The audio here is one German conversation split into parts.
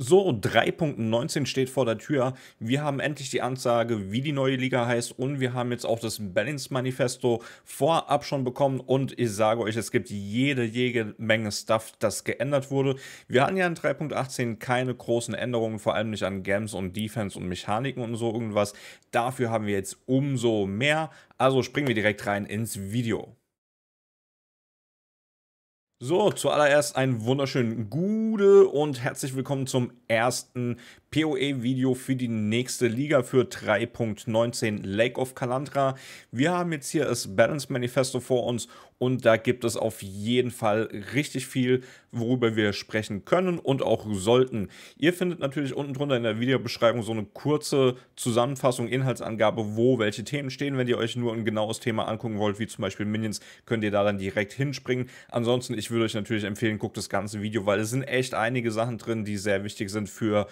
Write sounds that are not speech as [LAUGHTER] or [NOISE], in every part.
So, 3.19 steht vor der Tür. Wir haben endlich die Ansage, wie die neue Liga heißt und wir haben jetzt auch das Balance Manifesto vorab schon bekommen und ich sage euch, es gibt jede, jede Menge Stuff, das geändert wurde. Wir hatten ja in 3.18 keine großen Änderungen, vor allem nicht an Games und Defense und Mechaniken und so irgendwas. Dafür haben wir jetzt umso mehr. Also springen wir direkt rein ins Video. So, zuallererst einen wunderschönen Gude und herzlich willkommen zum ersten PoE-Video für die nächste Liga für 3.19 Lake of Calandra. Wir haben jetzt hier das Balance Manifesto vor uns und da gibt es auf jeden Fall richtig viel, worüber wir sprechen können und auch sollten. Ihr findet natürlich unten drunter in der Videobeschreibung so eine kurze Zusammenfassung, Inhaltsangabe, wo welche Themen stehen. Wenn ihr euch nur ein genaues Thema angucken wollt, wie zum Beispiel Minions, könnt ihr da dann direkt hinspringen. Ansonsten, ich würde euch natürlich empfehlen, guckt das ganze Video, weil es sind echt einige Sachen drin, die sehr wichtig sind für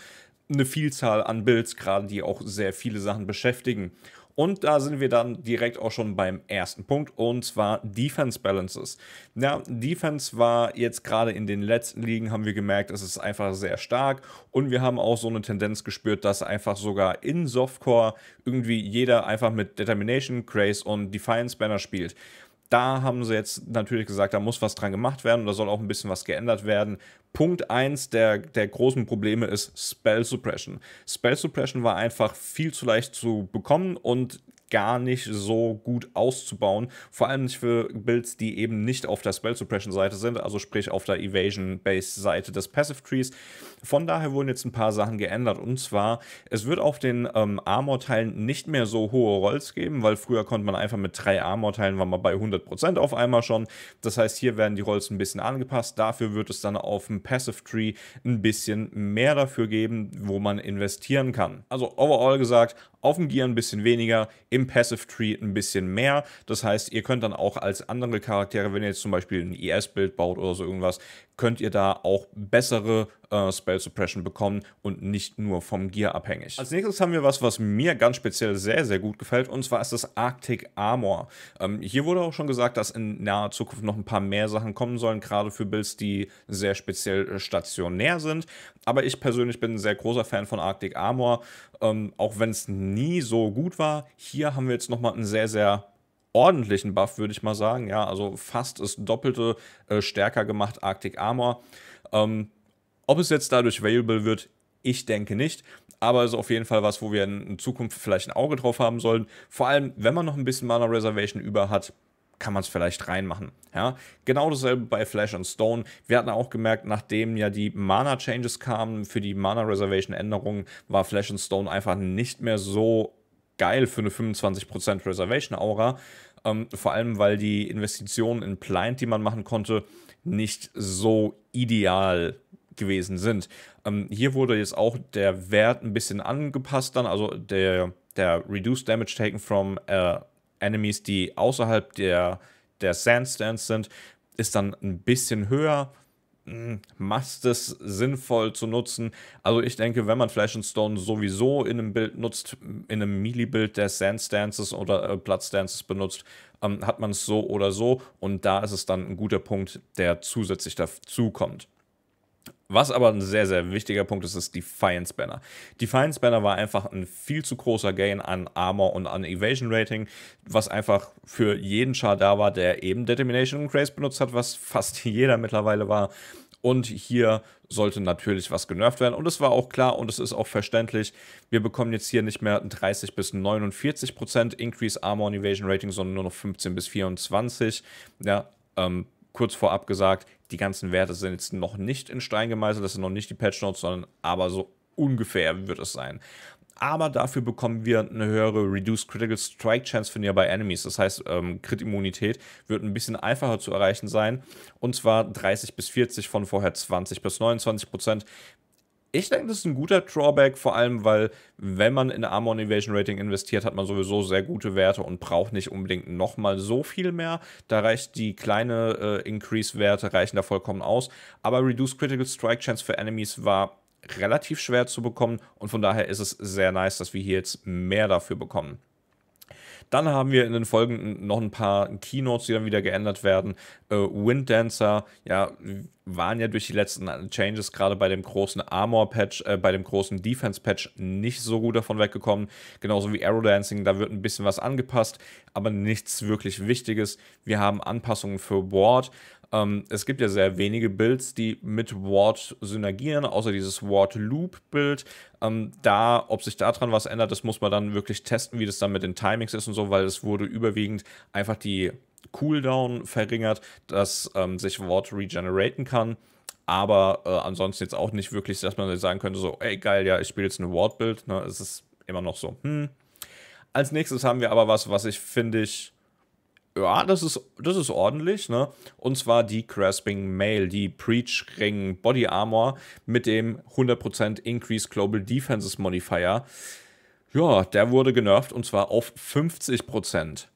eine Vielzahl an Builds, gerade die auch sehr viele Sachen beschäftigen. Und da sind wir dann direkt auch schon beim ersten Punkt und zwar Defense Balances. Ja, Defense war jetzt gerade in den letzten Ligen, haben wir gemerkt, es ist einfach sehr stark und wir haben auch so eine Tendenz gespürt, dass einfach sogar in Softcore irgendwie jeder einfach mit Determination, Grace und Defiance Banner spielt da haben sie jetzt natürlich gesagt, da muss was dran gemacht werden und da soll auch ein bisschen was geändert werden. Punkt 1 der, der großen Probleme ist Spell Suppression. Spell Suppression war einfach viel zu leicht zu bekommen und gar nicht so gut auszubauen. Vor allem nicht für Builds, die eben nicht auf der Spell Suppression Seite sind, also sprich auf der Evasion Base Seite des Passive Trees. Von daher wurden jetzt ein paar Sachen geändert und zwar, es wird auf den ähm, Armor-Teilen nicht mehr so hohe Rolls geben, weil früher konnte man einfach mit drei Armor-Teilen, war man bei 100% auf einmal schon. Das heißt, hier werden die Rolls ein bisschen angepasst. Dafür wird es dann auf dem Passive Tree ein bisschen mehr dafür geben, wo man investieren kann. Also overall gesagt, auf dem Gear ein bisschen weniger, im Passive Tree ein bisschen mehr. Das heißt, ihr könnt dann auch als andere Charaktere, wenn ihr jetzt zum Beispiel ein ES-Bild baut oder so irgendwas, könnt ihr da auch bessere äh, Spell Suppression bekommen und nicht nur vom Gear abhängig. Als nächstes haben wir was, was mir ganz speziell sehr, sehr gut gefällt und zwar ist das Arctic Armor. Ähm, hier wurde auch schon gesagt, dass in naher Zukunft noch ein paar mehr Sachen kommen sollen, gerade für Builds, die sehr speziell stationär sind. Aber ich persönlich bin ein sehr großer Fan von Arctic Armor. Ähm, auch wenn es nie so gut war, hier haben wir jetzt nochmal einen sehr, sehr ordentlichen Buff, würde ich mal sagen. Ja, also fast das doppelte äh, stärker gemacht Arctic Armor. Ähm, ob es jetzt dadurch available wird, ich denke nicht. Aber es ist auf jeden Fall was, wo wir in Zukunft vielleicht ein Auge drauf haben sollen. Vor allem, wenn man noch ein bisschen Mana Reservation über hat, kann man es vielleicht reinmachen. Ja, genau dasselbe bei Flash und Stone. Wir hatten auch gemerkt, nachdem ja die Mana-Changes kamen, für die Mana-Reservation-Änderungen, war Flash und Stone einfach nicht mehr so geil für eine 25% Reservation-Aura. Ähm, vor allem, weil die Investitionen in Pliant, die man machen konnte, nicht so ideal gewesen sind. Ähm, hier wurde jetzt auch der Wert ein bisschen angepasst dann, also der, der Reduced Damage Taken from äh, Enemies, die außerhalb der, der Sandstands sind, ist dann ein bisschen höher. Hm, macht es sinnvoll zu nutzen. Also ich denke, wenn man Flash and Stone sowieso in einem Bild nutzt, in einem Melee-Bild der Sandstances oder äh, Bloodstances benutzt, ähm, hat man es so oder so. Und da ist es dann ein guter Punkt, der zusätzlich dazu kommt. Was aber ein sehr, sehr wichtiger Punkt ist, ist Defiance Banner. Defiance Banner war einfach ein viel zu großer Gain an Armor und an Evasion Rating, was einfach für jeden Char da war, der eben Determination und Grace benutzt hat, was fast [LAUGHS] jeder mittlerweile war. Und hier sollte natürlich was genervt werden. Und es war auch klar und es ist auch verständlich, wir bekommen jetzt hier nicht mehr 30 bis 49 Prozent Increase Armor und Evasion Rating, sondern nur noch 15 bis 24. Ja, ähm, kurz vorab gesagt, die ganzen Werte sind jetzt noch nicht in Stein gemeißelt, das sind noch nicht die Patch Notes, sondern aber so ungefähr wird es sein. Aber dafür bekommen wir eine höhere Reduced Critical Strike Chance für Nearby Enemies. Das heißt, ähm, Crit-Immunität wird ein bisschen einfacher zu erreichen sein. Und zwar 30 bis 40 von vorher 20 bis 29 Prozent. Ich denke, das ist ein guter Drawback, vor allem, weil wenn man in Armor Invasion Rating investiert, hat man sowieso sehr gute Werte und braucht nicht unbedingt nochmal so viel mehr. Da reicht die kleine äh, Increase-Werte, reichen da vollkommen aus. Aber Reduce Critical Strike Chance für Enemies war relativ schwer zu bekommen und von daher ist es sehr nice, dass wir hier jetzt mehr dafür bekommen. Dann haben wir in den folgenden noch ein paar Keynotes, die dann wieder geändert werden. Äh, Wind Dancer, ja, waren ja durch die letzten Changes gerade bei dem großen Armor-Patch, äh, bei dem großen Defense-Patch nicht so gut davon weggekommen. Genauso wie Aerodancing, da wird ein bisschen was angepasst, aber nichts wirklich Wichtiges. Wir haben Anpassungen für Ward, ähm, es gibt ja sehr wenige Builds, die mit Ward synergieren, außer dieses Ward-Loop-Build. Ähm, da, ob sich daran was ändert, das muss man dann wirklich testen, wie das dann mit den Timings ist und so, weil es wurde überwiegend einfach die Cooldown verringert, dass ähm, sich Ward regeneraten kann. Aber äh, ansonsten jetzt auch nicht wirklich, dass man sagen könnte, so, ey geil, ja, ich spiele jetzt ein Ward-Build. Ne? Es ist immer noch so, hm. Als nächstes haben wir aber was, was ich finde ich ja, das ist, das ist ordentlich, ne? Und zwar die Crasping Mail, die Preach Ring Body Armor mit dem 100% Increase Global Defenses Modifier. Ja, der wurde genervt und zwar auf 50%.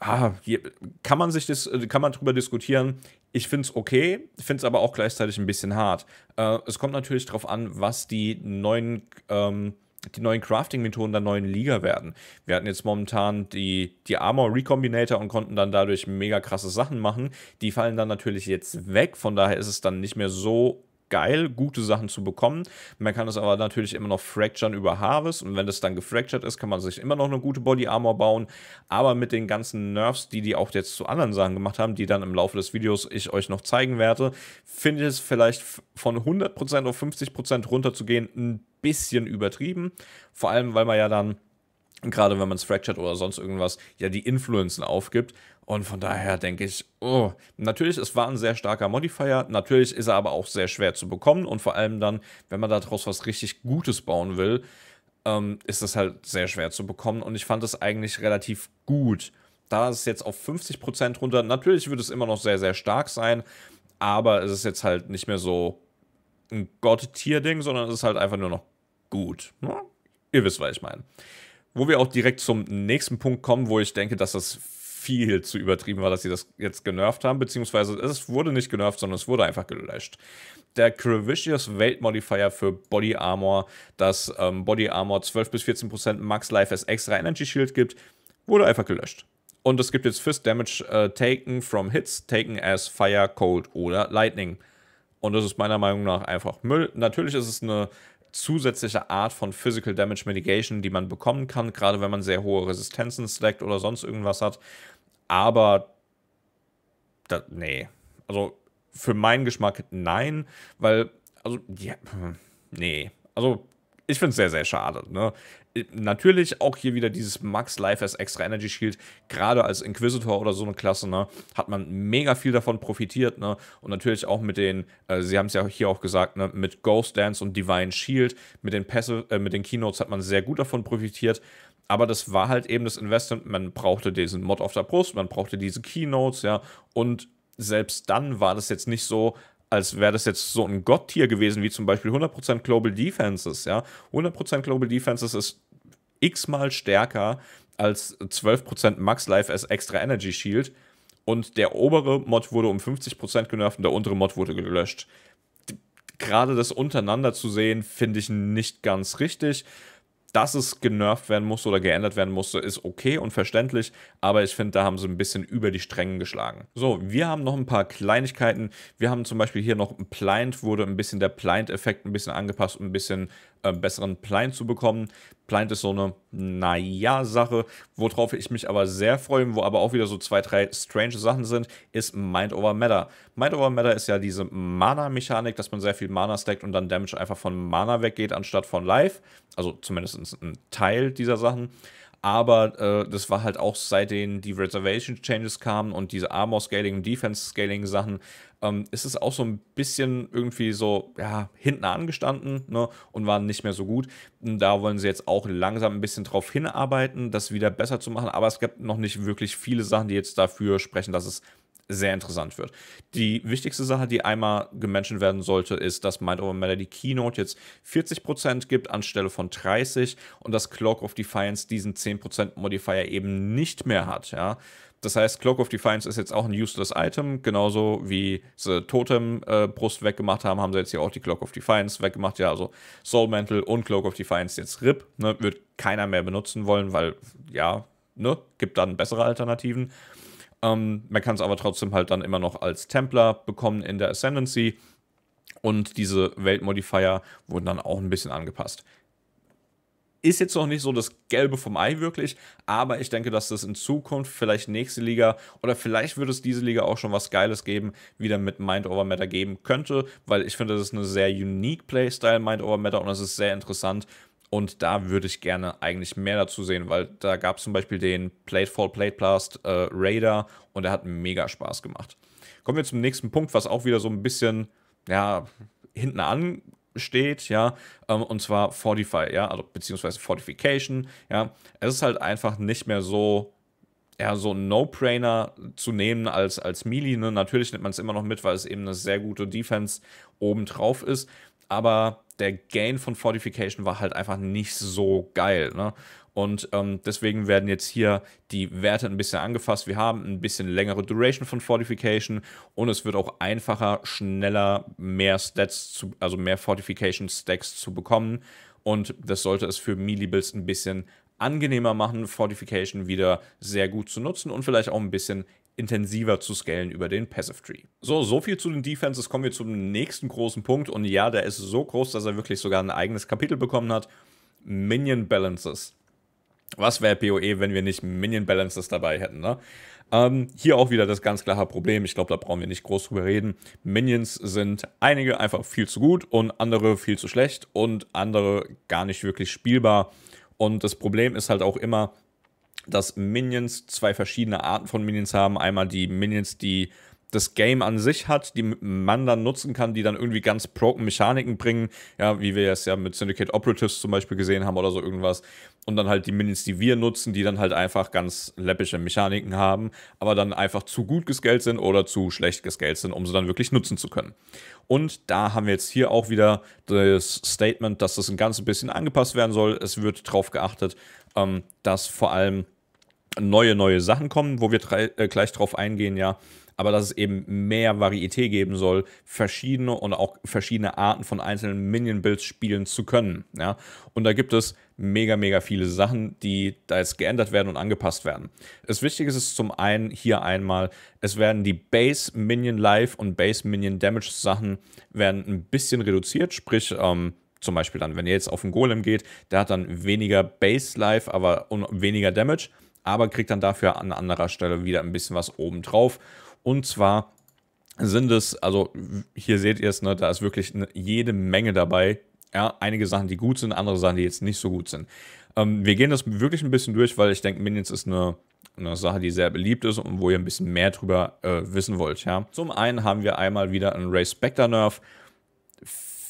Ah, hier, kann man sich das, äh, kann man drüber diskutieren. Ich finde es okay, finde es aber auch gleichzeitig ein bisschen hart. Äh, es kommt natürlich darauf an, was die neuen ähm, die neuen Crafting-Methoden der neuen Liga werden. Wir hatten jetzt momentan die, die Armor Recombinator und konnten dann dadurch mega krasse Sachen machen. Die fallen dann natürlich jetzt weg, von daher ist es dann nicht mehr so geil, gute Sachen zu bekommen. Man kann es aber natürlich immer noch fracturen über Harvest und wenn das dann gefractured ist, kann man sich immer noch eine gute Body Armor bauen. Aber mit den ganzen Nerfs, die die auch jetzt zu anderen Sachen gemacht haben, die dann im Laufe des Videos ich euch noch zeigen werde, finde ich es vielleicht von 100% auf 50% runterzugehen ein bisschen übertrieben. Vor allem, weil man ja dann gerade wenn man es fractured oder sonst irgendwas, ja die Influenzen aufgibt. Und von daher denke ich, oh, natürlich, es war ein sehr starker Modifier, natürlich ist er aber auch sehr schwer zu bekommen und vor allem dann, wenn man daraus was richtig Gutes bauen will, ähm, ist das halt sehr schwer zu bekommen und ich fand es eigentlich relativ gut. Da ist es jetzt auf 50% runter, natürlich wird es immer noch sehr, sehr stark sein, aber es ist jetzt halt nicht mehr so ein Gott-Tier-Ding, sondern es ist halt einfach nur noch gut. Ne? Ihr wisst, was ich meine. Wo wir auch direkt zum nächsten Punkt kommen, wo ich denke, dass das viel zu übertrieben war, dass sie das jetzt genervt haben, beziehungsweise es wurde nicht genervt, sondern es wurde einfach gelöscht. Der Cravicious Weltmodifier für Body Armor, das ähm, Body Armor 12 bis 14% Max Life als extra Energy Shield gibt, wurde einfach gelöscht. Und es gibt jetzt Fist Damage äh, Taken from Hits, Taken as Fire, Cold oder Lightning. Und das ist meiner Meinung nach einfach Müll. Natürlich ist es eine zusätzliche Art von Physical Damage Mitigation, die man bekommen kann, gerade wenn man sehr hohe Resistenzen stackt oder sonst irgendwas hat. Aber das, nee. Also für meinen Geschmack nein, weil, also, ja, hm, nee. Also ich finde es sehr, sehr schade. Ne? Äh, natürlich auch hier wieder dieses Max Life as Extra Energy Shield, gerade als Inquisitor oder so eine Klasse, ne, hat man mega viel davon profitiert. Ne? Und natürlich auch mit den, äh, Sie haben es ja hier auch gesagt, ne, mit Ghost Dance und Divine Shield, mit den, Pässe, äh, mit den Keynotes hat man sehr gut davon profitiert. Aber das war halt eben das Investment. Man brauchte diesen Mod auf der Brust, man brauchte diese Keynotes, ja. Und selbst dann war das jetzt nicht so, als wäre das jetzt so ein Gotttier gewesen, wie zum Beispiel 100% Global Defenses. Ja? 100% Global Defenses ist x-mal stärker als 12% Max Life as extra Energy Shield. Und der obere Mod wurde um 50% genervt und der untere Mod wurde gelöscht. Gerade das untereinander zu sehen, finde ich nicht ganz richtig dass es genervt werden musste oder geändert werden musste, ist okay und verständlich, aber ich finde, da haben sie ein bisschen über die Strängen geschlagen. So, wir haben noch ein paar Kleinigkeiten. Wir haben zum Beispiel hier noch ein Pliant, wurde ein bisschen der Pliant-Effekt ein bisschen angepasst und ein bisschen äh, besseren Client zu bekommen. Plant ist so eine, naja, Sache, worauf ich mich aber sehr freue, wo aber auch wieder so zwei, drei strange Sachen sind, ist Mind over Matter. Mind over Matter ist ja diese Mana-Mechanik, dass man sehr viel Mana stackt und dann Damage einfach von Mana weggeht, anstatt von Life. Also zumindest ein Teil dieser Sachen. Aber äh, das war halt auch seitdem die Reservation Changes kamen und diese Armor Scaling und Defense Scaling Sachen, ähm, ist es auch so ein bisschen irgendwie so, ja, hinten angestanden ne, und war nicht mehr so gut. Und da wollen sie jetzt auch langsam ein bisschen drauf hinarbeiten, das wieder besser zu machen. Aber es gibt noch nicht wirklich viele Sachen, die jetzt dafür sprechen, dass es sehr interessant wird. Die wichtigste Sache, die einmal gemenschen werden sollte, ist, dass Mind Over Matter die Keynote jetzt 40% gibt anstelle von 30% und dass Clock of Defiance diesen 10% Modifier eben nicht mehr hat. Ja? Das heißt, Cloak of Defiance ist jetzt auch ein useless Item, genauso wie sie Totem-Brust äh, weggemacht haben, haben sie jetzt hier auch die Cloak of Defiance weggemacht. Ja, also Soul Mantle und Cloak of Defiance jetzt RIP. Ne? Wird keiner mehr benutzen wollen, weil ja, ne, gibt dann bessere Alternativen. Ähm, man kann es aber trotzdem halt dann immer noch als Templar bekommen in der Ascendancy. Und diese Weltmodifier wurden dann auch ein bisschen angepasst. Ist jetzt noch nicht so das Gelbe vom Ei wirklich, aber ich denke, dass das in Zukunft vielleicht nächste Liga oder vielleicht wird es diese Liga auch schon was Geiles geben, wieder mit Mind over Matter geben könnte, weil ich finde, das ist eine sehr unique Playstyle Mind over Matter und es ist sehr interessant. Und da würde ich gerne eigentlich mehr dazu sehen, weil da gab es zum Beispiel den Platefall Plateblast äh, Raider und der hat mega Spaß gemacht. Kommen wir zum nächsten Punkt, was auch wieder so ein bisschen, ja, hinten an steht, ja, ähm, und zwar Fortify, ja, also beziehungsweise Fortification, ja. Es ist halt einfach nicht mehr so, ja, so ein No-Brainer zu nehmen als, als Melee. Ne? Natürlich nimmt man es immer noch mit, weil es eben eine sehr gute Defense obendrauf ist, aber der Gain von Fortification war halt einfach nicht so geil, ne? Und ähm, deswegen werden jetzt hier die Werte ein bisschen angefasst. Wir haben ein bisschen längere Duration von Fortification und es wird auch einfacher, schneller mehr Stats, zu, also mehr Fortification Stacks zu bekommen. Und das sollte es für Melee-Builds ein bisschen angenehmer machen, Fortification wieder sehr gut zu nutzen und vielleicht auch ein bisschen intensiver zu scalen über den Passive Tree. So, so viel zu den Defenses. Kommen wir zum nächsten großen Punkt. Und ja, der ist so groß, dass er wirklich sogar ein eigenes Kapitel bekommen hat. Minion Balances. Was wäre PoE, wenn wir nicht Minion Balances dabei hätten, ne? Ähm, hier auch wieder das ganz klare Problem. Ich glaube, da brauchen wir nicht groß drüber reden. Minions sind einige einfach viel zu gut und andere viel zu schlecht und andere gar nicht wirklich spielbar. Und das Problem ist halt auch immer, dass Minions zwei verschiedene Arten von Minions haben. Einmal die Minions, die das Game an sich hat, die man dann nutzen kann, die dann irgendwie ganz broken Mechaniken bringen, ja, wie wir es ja mit Syndicate Operatives zum Beispiel gesehen haben oder so irgendwas. Und dann halt die Minis, die wir nutzen, die dann halt einfach ganz läppische Mechaniken haben, aber dann einfach zu gut gescaled sind oder zu schlecht gescaled sind, um sie dann wirklich nutzen zu können. Und da haben wir jetzt hier auch wieder das Statement, dass das ein ganz bisschen angepasst werden soll. Es wird darauf geachtet, ähm, dass vor allem neue, neue Sachen kommen, wo wir äh, gleich drauf eingehen, ja aber dass es eben mehr Varieté geben soll, verschiedene und auch verschiedene Arten von einzelnen Minion-Builds spielen zu können. Ja? Und da gibt es mega, mega viele Sachen, die da jetzt geändert werden und angepasst werden. Das Wichtige ist zum einen hier einmal, es werden die Base Minion Life und Base Minion Damage Sachen werden ein bisschen reduziert, sprich ähm, zum Beispiel dann, wenn ihr jetzt auf den Golem geht, der hat dann weniger Base Life, aber weniger Damage, aber kriegt dann dafür an anderer Stelle wieder ein bisschen was obendrauf und zwar sind es, also hier seht ihr es, ne, da ist wirklich jede Menge dabei. Ja, einige Sachen, die gut sind, andere Sachen, die jetzt nicht so gut sind. Ähm, wir gehen das wirklich ein bisschen durch, weil ich denke, Minions ist eine, eine Sache, die sehr beliebt ist und wo ihr ein bisschen mehr drüber äh, wissen wollt. Ja. Zum einen haben wir einmal wieder einen Ray Spectre Nerf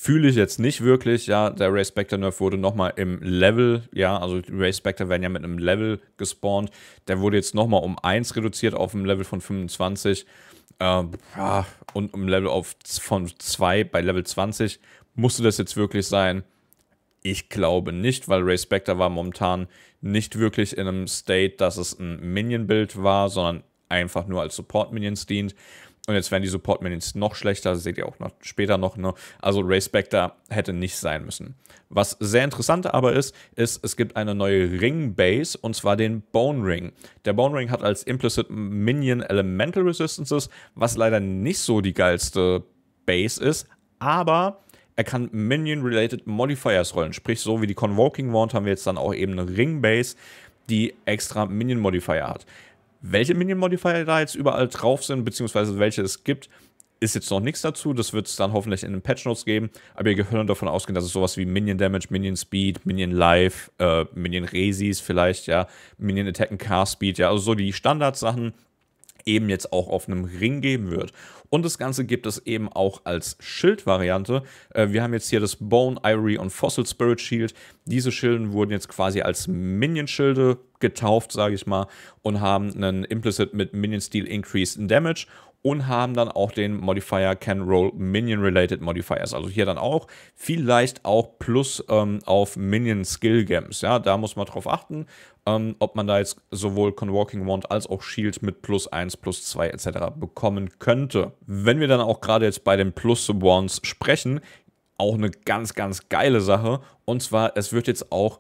fühle ich jetzt nicht wirklich. Ja, der Ray Spectre Nerf wurde nochmal im Level, ja, also Ray Spectre werden ja mit einem Level gespawnt. Der wurde jetzt nochmal um 1 reduziert auf einem Level von 25 ähm, und um Level auf von 2 bei Level 20. Musste das jetzt wirklich sein? Ich glaube nicht, weil Ray Spectre war momentan nicht wirklich in einem State, dass es ein minion build war, sondern einfach nur als Support-Minions dient. Und jetzt werden die Support-Minions noch schlechter, das seht ihr auch noch später noch. Ne? Also Ray Spectre hätte nicht sein müssen. Was sehr interessant aber ist, ist, es gibt eine neue Ring-Base und zwar den Bone Ring. Der Bone Ring hat als Implicit Minion Elemental Resistances, was leider nicht so die geilste Base ist, aber er kann Minion-related Modifiers rollen. Sprich, so wie die Convoking Wand haben wir jetzt dann auch eben eine Ring-Base, die extra Minion-Modifier hat. Welche Minion Modifier da jetzt überall drauf sind, beziehungsweise welche es gibt, ist jetzt noch nichts dazu. Das wird es dann hoffentlich in den Patch Notes geben. Aber ihr könnt davon ausgehen, dass es sowas wie Minion Damage, Minion Speed, Minion Life, äh, Minion Resis vielleicht, ja, Minion Attack and Car Speed, ja, also so die Standardsachen eben jetzt auch auf einem Ring geben wird. Und das Ganze gibt es eben auch als Schildvariante. Äh, wir haben jetzt hier das Bone, Ivory und Fossil Spirit Shield. Diese Schilden wurden jetzt quasi als Minion-Schilde getauft, sage ich mal, und haben einen Implicit mit Minion Steel Increase in Damage und haben dann auch den Modifier Can Roll Minion Related Modifiers. Also hier dann auch vielleicht auch plus ähm, auf Minion Skill Gems. Ja, da muss man drauf achten, ähm, ob man da jetzt sowohl Convoking Wand als auch Shield mit plus 1, plus 2 etc. bekommen könnte. Wenn wir dann auch gerade jetzt bei den Plus Wands sprechen, auch eine ganz, ganz geile Sache. Und zwar, es wird jetzt auch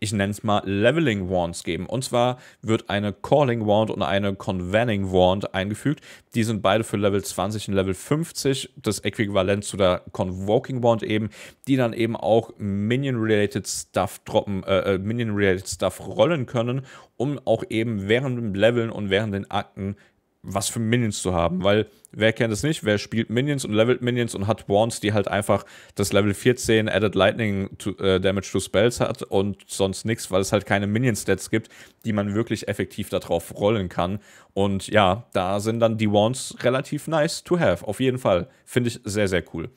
ich nenne es mal Leveling Wands geben. Und zwar wird eine Calling Wand und eine Convening Wand eingefügt. Die sind beide für Level 20 und Level 50, das Äquivalent zu der Convoking Wand eben, die dann eben auch Minion-related Stuff droppen, äh, äh Minion-related Stuff rollen können, um auch eben während dem Leveln und während den Akten was für Minions zu haben, weil wer kennt es nicht, wer spielt Minions und levelt Minions und hat Wands, die halt einfach das Level 14 Added Lightning to, äh, Damage to Spells hat und sonst nichts, weil es halt keine Minion-Stats gibt, die man wirklich effektiv darauf rollen kann. Und ja, da sind dann die Wands relativ nice to have, auf jeden Fall. Finde ich sehr, sehr cool.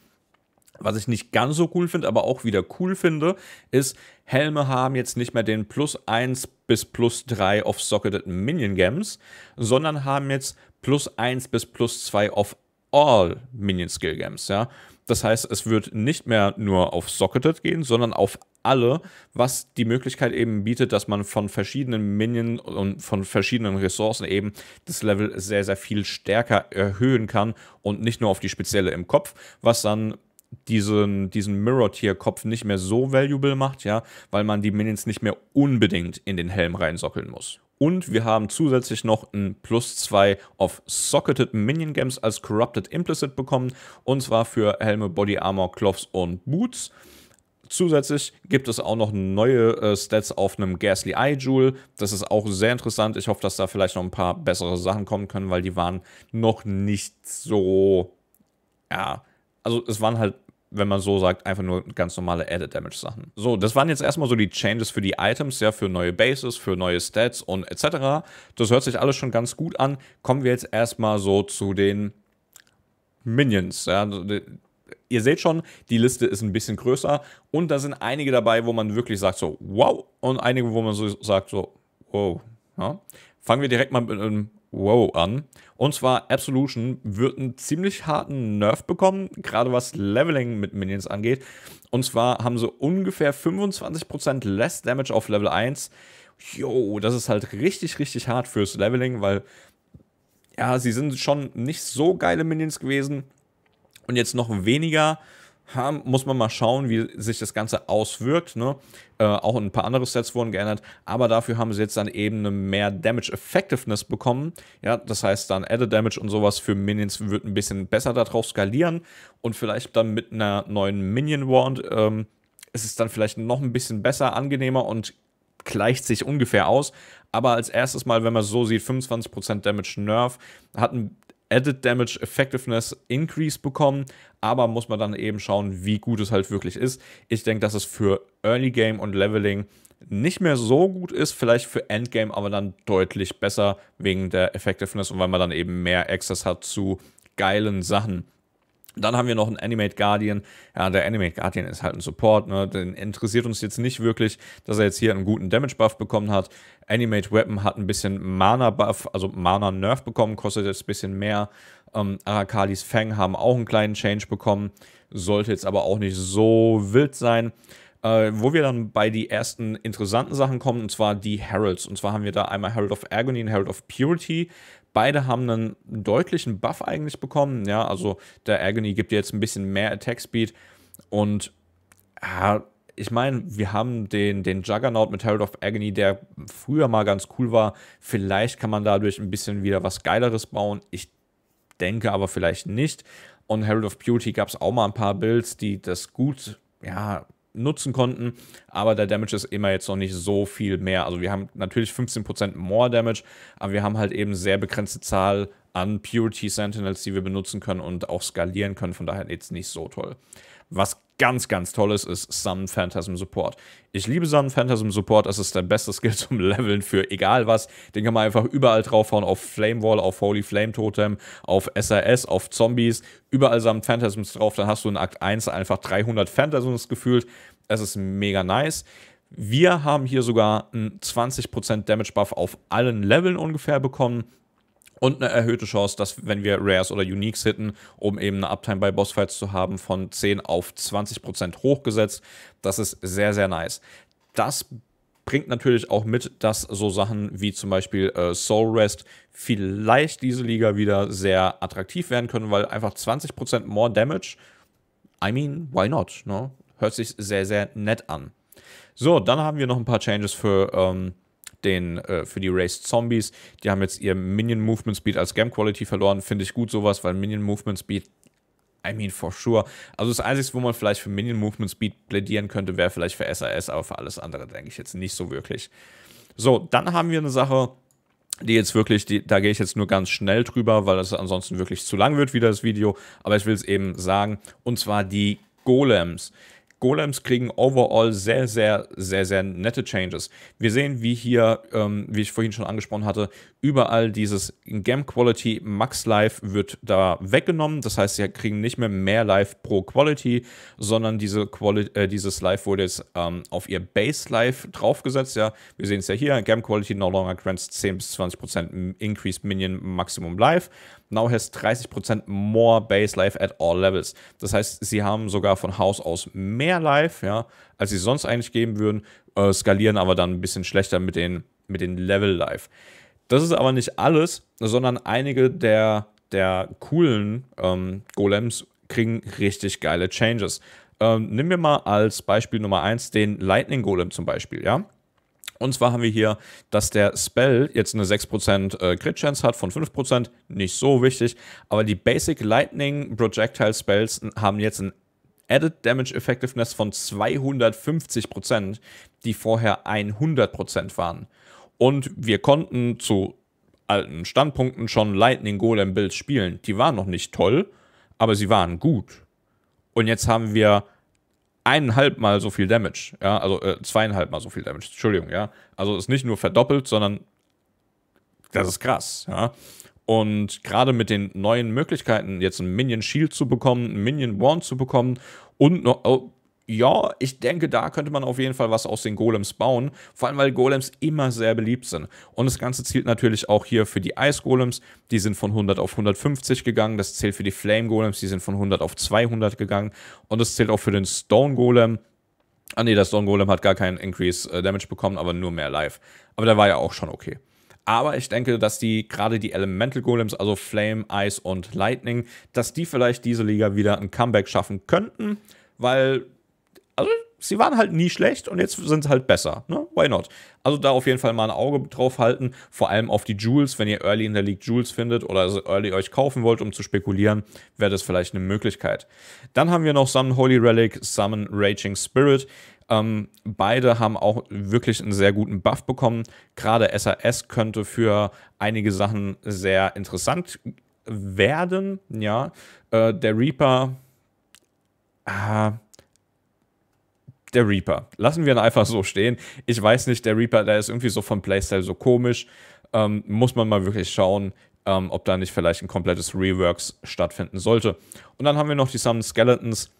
Was ich nicht ganz so cool finde, aber auch wieder cool finde, ist, Helme haben jetzt nicht mehr den plus 1 bis plus 3 auf Socketed Minion Games, sondern haben jetzt plus 1 bis plus 2 auf all Minion Skill Games, ja. Das heißt, es wird nicht mehr nur auf Socketed gehen, sondern auf alle, was die Möglichkeit eben bietet, dass man von verschiedenen Minion und von verschiedenen Ressourcen eben das Level sehr, sehr viel stärker erhöhen kann und nicht nur auf die spezielle im Kopf, was dann diesen, diesen Mirror-Tier-Kopf nicht mehr so valuable macht, ja, weil man die Minions nicht mehr unbedingt in den Helm reinsockeln muss. Und wir haben zusätzlich noch ein Plus 2 auf Socketed Minion Games als Corrupted Implicit bekommen. Und zwar für Helme, Body Armor, Cloths und Boots. Zusätzlich gibt es auch noch neue äh, Stats auf einem Ghastly Eye Jewel. Das ist auch sehr interessant. Ich hoffe, dass da vielleicht noch ein paar bessere Sachen kommen können, weil die waren noch nicht so ja, also es waren halt, wenn man so sagt, einfach nur ganz normale Added Damage Sachen. So, das waren jetzt erstmal so die Changes für die Items, ja, für neue Bases, für neue Stats und etc. Das hört sich alles schon ganz gut an. Kommen wir jetzt erstmal so zu den Minions, ja. Also, ihr seht schon, die Liste ist ein bisschen größer und da sind einige dabei, wo man wirklich sagt so, wow, und einige, wo man so sagt so, wow. Ja. Fangen wir direkt mal mit einem Wow an. Und zwar Absolution wird einen ziemlich harten Nerf bekommen, gerade was Leveling mit Minions angeht. Und zwar haben sie ungefähr 25% less Damage auf Level 1. Jo, das ist halt richtig, richtig hart fürs Leveling, weil ja, sie sind schon nicht so geile Minions gewesen. Und jetzt noch weniger haben, muss man mal schauen, wie sich das Ganze auswirkt. Ne? Äh, auch ein paar andere Sets wurden geändert, aber dafür haben sie jetzt dann eben eine mehr Damage Effectiveness bekommen. Ja, das heißt dann Added Damage und sowas für Minions wird ein bisschen besser darauf skalieren und vielleicht dann mit einer neuen Minion Wand ähm, ist es dann vielleicht noch ein bisschen besser, angenehmer und gleicht sich ungefähr aus. Aber als erstes Mal, wenn man so sieht, 25% Damage Nerf, hat ein, Added Damage Effectiveness Increase bekommen, aber muss man dann eben schauen, wie gut es halt wirklich ist. Ich denke, dass es für Early Game und Leveling nicht mehr so gut ist, vielleicht für Endgame aber dann deutlich besser wegen der Effectiveness und weil man dann eben mehr Access hat zu geilen Sachen. Dann haben wir noch einen Animate Guardian. Ja, der Animate Guardian ist halt ein Support. Ne? Den interessiert uns jetzt nicht wirklich, dass er jetzt hier einen guten Damage-Buff bekommen hat. Animate Weapon hat ein bisschen Mana-Buff, also Mana-Nerf bekommen, kostet jetzt ein bisschen mehr. Ähm, Arakalis Fang haben auch einen kleinen Change bekommen. Sollte jetzt aber auch nicht so wild sein. Äh, wo wir dann bei die ersten interessanten Sachen kommen, und zwar die Heralds. Und zwar haben wir da einmal Herald of Agony und Herald of Purity. Beide haben einen deutlichen Buff eigentlich bekommen. Ja, also der Agony gibt dir jetzt ein bisschen mehr Attack Speed. Und ja, ich meine, wir haben den, den Juggernaut mit Herald of Agony, der früher mal ganz cool war. Vielleicht kann man dadurch ein bisschen wieder was Geileres bauen. Ich denke aber vielleicht nicht. Und Herald of Beauty gab es auch mal ein paar Builds, die das gut, ja, nutzen konnten. Aber der Damage ist immer jetzt noch nicht so viel mehr. Also wir haben natürlich 15% more Damage, aber wir haben halt eben sehr begrenzte Zahl an Purity Sentinels, die wir benutzen können und auch skalieren können. Von daher jetzt nicht so toll. Was ganz, ganz toll ist ist Sun Phantasm Support. Ich liebe Sun Phantasm Support, es ist der beste [LAUGHS] Skill zum Leveln für egal was. Den kann man einfach überall draufhauen, auf Flamewall, auf Holy Flame Totem, auf SRS, auf Zombies, überall Sun Phantasms drauf, dann hast du in Akt 1 einfach 300 Phantasms gefühlt. Es ist mega nice. Wir haben hier sogar einen 20% Damage Buff auf allen Leveln ungefähr bekommen und eine erhöhte Chance, dass wenn wir Rares oder Uniques hitten, um eben eine Uptime bei Bossfights zu haben, von 10 auf 20% hochgesetzt. Das ist sehr, sehr nice. Das bringt natürlich auch mit, dass so Sachen wie zum Beispiel äh, Soul Rest vielleicht diese Liga wieder sehr attraktiv werden können, weil einfach 20% more Damage, I mean, why not? Ne? Hört sich sehr, sehr nett an. So, dann haben wir noch ein paar Changes für ähm, den, äh, für die Race Zombies. Die haben jetzt ihr Minion Movement Speed als Game Quality verloren. Finde ich gut sowas, weil Minion Movement Speed I mean, for sure. Also das Einzige, wo man vielleicht für Minion Movement Speed plädieren könnte, wäre vielleicht für SAS, aber für alles andere denke ich jetzt nicht so wirklich. So, dann haben wir eine Sache, die jetzt wirklich, die, da gehe ich jetzt nur ganz schnell drüber, weil das ansonsten wirklich zu lang wird wieder das Video, aber ich will es eben sagen, und zwar die Golems. Golems kriegen overall sehr, sehr, sehr, sehr nette Changes. Wir sehen, wie hier, ähm, wie ich vorhin schon angesprochen hatte, überall dieses Game Quality Max Life wird da weggenommen. Das heißt, sie kriegen nicht mehr mehr Life pro Quality, sondern diese Quali äh, dieses Life wurde jetzt ähm, auf ihr Base Life draufgesetzt. Ja, wir sehen es ja hier. Game Quality no longer grants 10 bis 20 Prozent Increased Minion Maximum Life. Now has 30 Prozent more Base Life at all levels. Das heißt, sie haben sogar von Haus aus mehr Life, ja, als sie sonst eigentlich geben würden, äh, skalieren aber dann ein bisschen schlechter mit den mit den Level Life. Das ist aber nicht alles, sondern einige der, der coolen ähm, Golems kriegen richtig geile Changes. Ähm, nimm mir mal als Beispiel Nummer 1 den Lightning Golem zum Beispiel, ja? Und zwar haben wir hier, dass der Spell jetzt eine 6% äh, Crit Chance hat von 5%, nicht so wichtig, aber die Basic Lightning Projectile Spells haben jetzt ein Added Damage Effectiveness von 250%, die vorher 100% waren. Und wir konnten zu alten Standpunkten schon Lightning Golem Bills spielen. Die waren noch nicht toll, aber sie waren gut. Und jetzt haben wir eineinhalb Mal so viel Damage. Ja, also äh, zweieinhalb Mal so viel Damage. Entschuldigung, ja. Also ist nicht nur verdoppelt, sondern das ist krass, ja. Und gerade mit den neuen Möglichkeiten, jetzt ein Minion Shield zu bekommen, einen Minion Wand zu bekommen und noch, oh, ja, ich denke, da könnte man auf jeden Fall was aus den Golems bauen. Vor allem, weil Golems immer sehr beliebt sind. Und das Ganze zielt natürlich auch hier für die Eisgolems. Die sind von 100 auf 150 gegangen. Das zählt für die Flame Golems. Die sind von 100 auf 200 gegangen. Und das zählt auch für den Stone Golem. Ah nee, der Stone Golem hat gar keinen Increase äh, Damage bekommen, aber nur mehr Life. Aber der war ja auch schon okay. Aber ich denke, dass die gerade die Elemental Golems, also Flame, Ice und Lightning, dass die vielleicht diese Liga wieder ein Comeback schaffen könnten, weil also sie waren halt nie schlecht und jetzt sind sie halt besser. Ne? Why not? Also da auf jeden Fall mal ein Auge drauf halten, vor allem auf die Jewels, wenn ihr Early in der League Jewels findet oder also Early euch kaufen wollt, um zu spekulieren, wäre das vielleicht eine Möglichkeit. Dann haben wir noch Summon Holy Relic, Summon Raging Spirit. Ähm, beide haben auch wirklich einen sehr guten Buff bekommen. Gerade SAS könnte für einige Sachen sehr interessant werden. Ja, äh, der Reaper. Äh, der Reaper. Lassen wir ihn einfach so stehen. Ich weiß nicht, der Reaper, der ist irgendwie so vom Playstyle so komisch. Ähm, muss man mal wirklich schauen, ähm, ob da nicht vielleicht ein komplettes Reworks stattfinden sollte. Und dann haben wir noch die Summon Skeletons.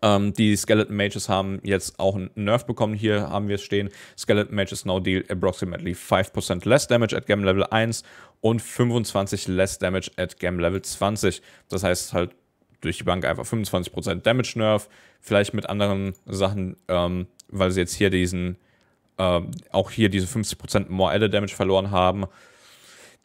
Ähm, die Skeleton Mages haben jetzt auch einen Nerf bekommen. Hier haben wir es stehen. Skeleton Mages now deal approximately 5% less damage at Game Level 1 und 25 less damage at Game Level 20. Das heißt halt durch die Bank einfach 25% Damage Nerf, vielleicht mit anderen Sachen, ähm, weil sie jetzt hier diesen, ähm, auch hier diese 50% More Added Damage verloren haben,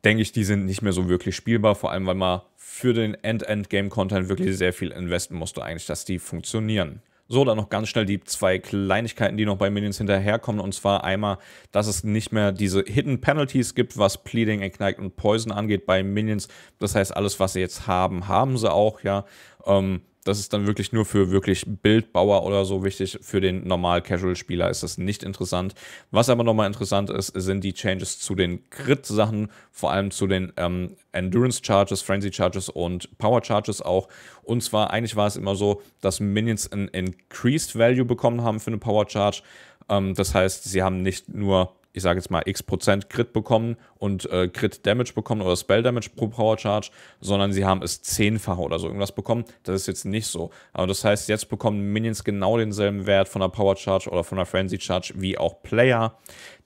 denke ich, die sind nicht mehr so wirklich spielbar, vor allem weil man für den End-End-Game-Content wirklich sehr viel investen musste eigentlich, dass die funktionieren. So, dann noch ganz schnell die zwei Kleinigkeiten, die noch bei Minions hinterherkommen. Und zwar einmal, dass es nicht mehr diese Hidden Penalties gibt, was Pleading, Ignite und Poison angeht bei Minions. Das heißt, alles, was sie jetzt haben, haben sie auch, ja. Ähm, das ist dann wirklich nur für wirklich Bildbauer oder so wichtig. Für den Normal-Casual-Spieler ist das nicht interessant. Was aber nochmal interessant ist, sind die Changes zu den Crit-Sachen, vor allem zu den ähm, Endurance-Charges, Frenzy-Charges und Power-Charges auch. Und zwar, eigentlich war es immer so, dass Minions ein Increased Value bekommen haben für eine Power-Charge. Ähm, das heißt, sie haben nicht nur ich sage jetzt mal, x Prozent Crit bekommen und äh, Crit Damage bekommen oder Spell Damage pro Power Charge, sondern sie haben es zehnfach oder so irgendwas bekommen. Das ist jetzt nicht so. Aber das heißt, jetzt bekommen Minions genau denselben Wert von der Power Charge oder von der Frenzy Charge wie auch Player.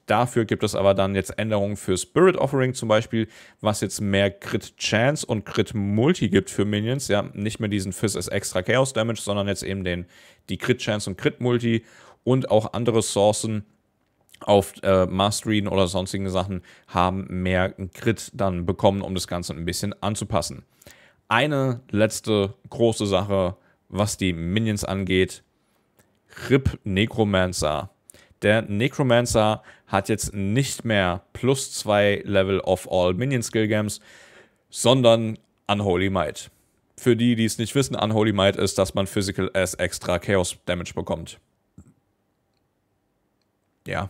Dafür gibt es aber dann jetzt Änderungen für Spirit Offering zum Beispiel, was jetzt mehr Crit Chance und Crit Multi gibt für Minions. Ja, nicht mehr diesen Fizz als extra Chaos Damage, sondern jetzt eben den, die Crit Chance und Crit Multi und auch andere Sourcen, auf äh, Mastering oder sonstigen Sachen haben mehr Crit dann bekommen, um das Ganze ein bisschen anzupassen. Eine letzte große Sache, was die Minions angeht. RIP Necromancer. Der Necromancer hat jetzt nicht mehr plus 2 Level of all Minion Skill Games, sondern Unholy Might. Für die, die es nicht wissen, Unholy Might ist, dass man Physical as extra Chaos Damage bekommt. Ja,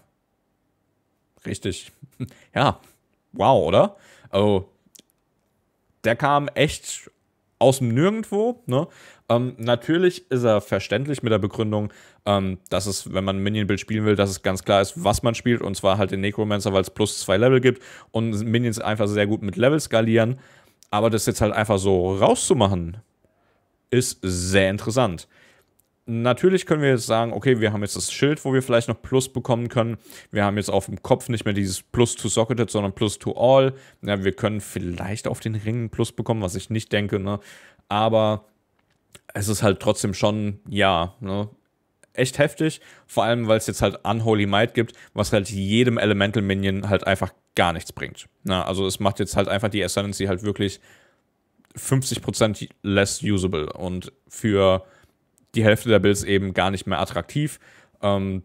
Richtig. [LAUGHS] Ja. Wow, oder? Also, der kam echt aus dem Nirgendwo. Ne? Ähm, natürlich ist er verständlich mit der Begründung, ähm, dass es, wenn man ein Minion-Bild spielen will, dass es ganz klar ist, was man spielt. Und zwar halt den Necromancer, weil es plus zwei Level gibt und Minions einfach sehr gut mit Level skalieren. Aber das jetzt halt einfach so rauszumachen, ist sehr interessant. Natürlich können wir jetzt sagen, okay, wir haben jetzt das Schild, wo wir vielleicht noch Plus bekommen können. Wir haben jetzt auf dem Kopf nicht mehr dieses Plus to Socketed, sondern Plus to All. Ja, wir können vielleicht auf den Ringen Plus bekommen, was ich nicht denke. Ne? Aber es ist halt trotzdem schon, ja, ne? echt heftig. Vor allem, weil es jetzt halt Unholy Might gibt, was halt jedem Elemental Minion halt einfach gar nichts bringt. Na, ne? also es macht jetzt halt einfach die Ascendancy halt wirklich 50% less usable. Und für die Hälfte der Builds eben gar nicht mehr attraktiv. Ähm,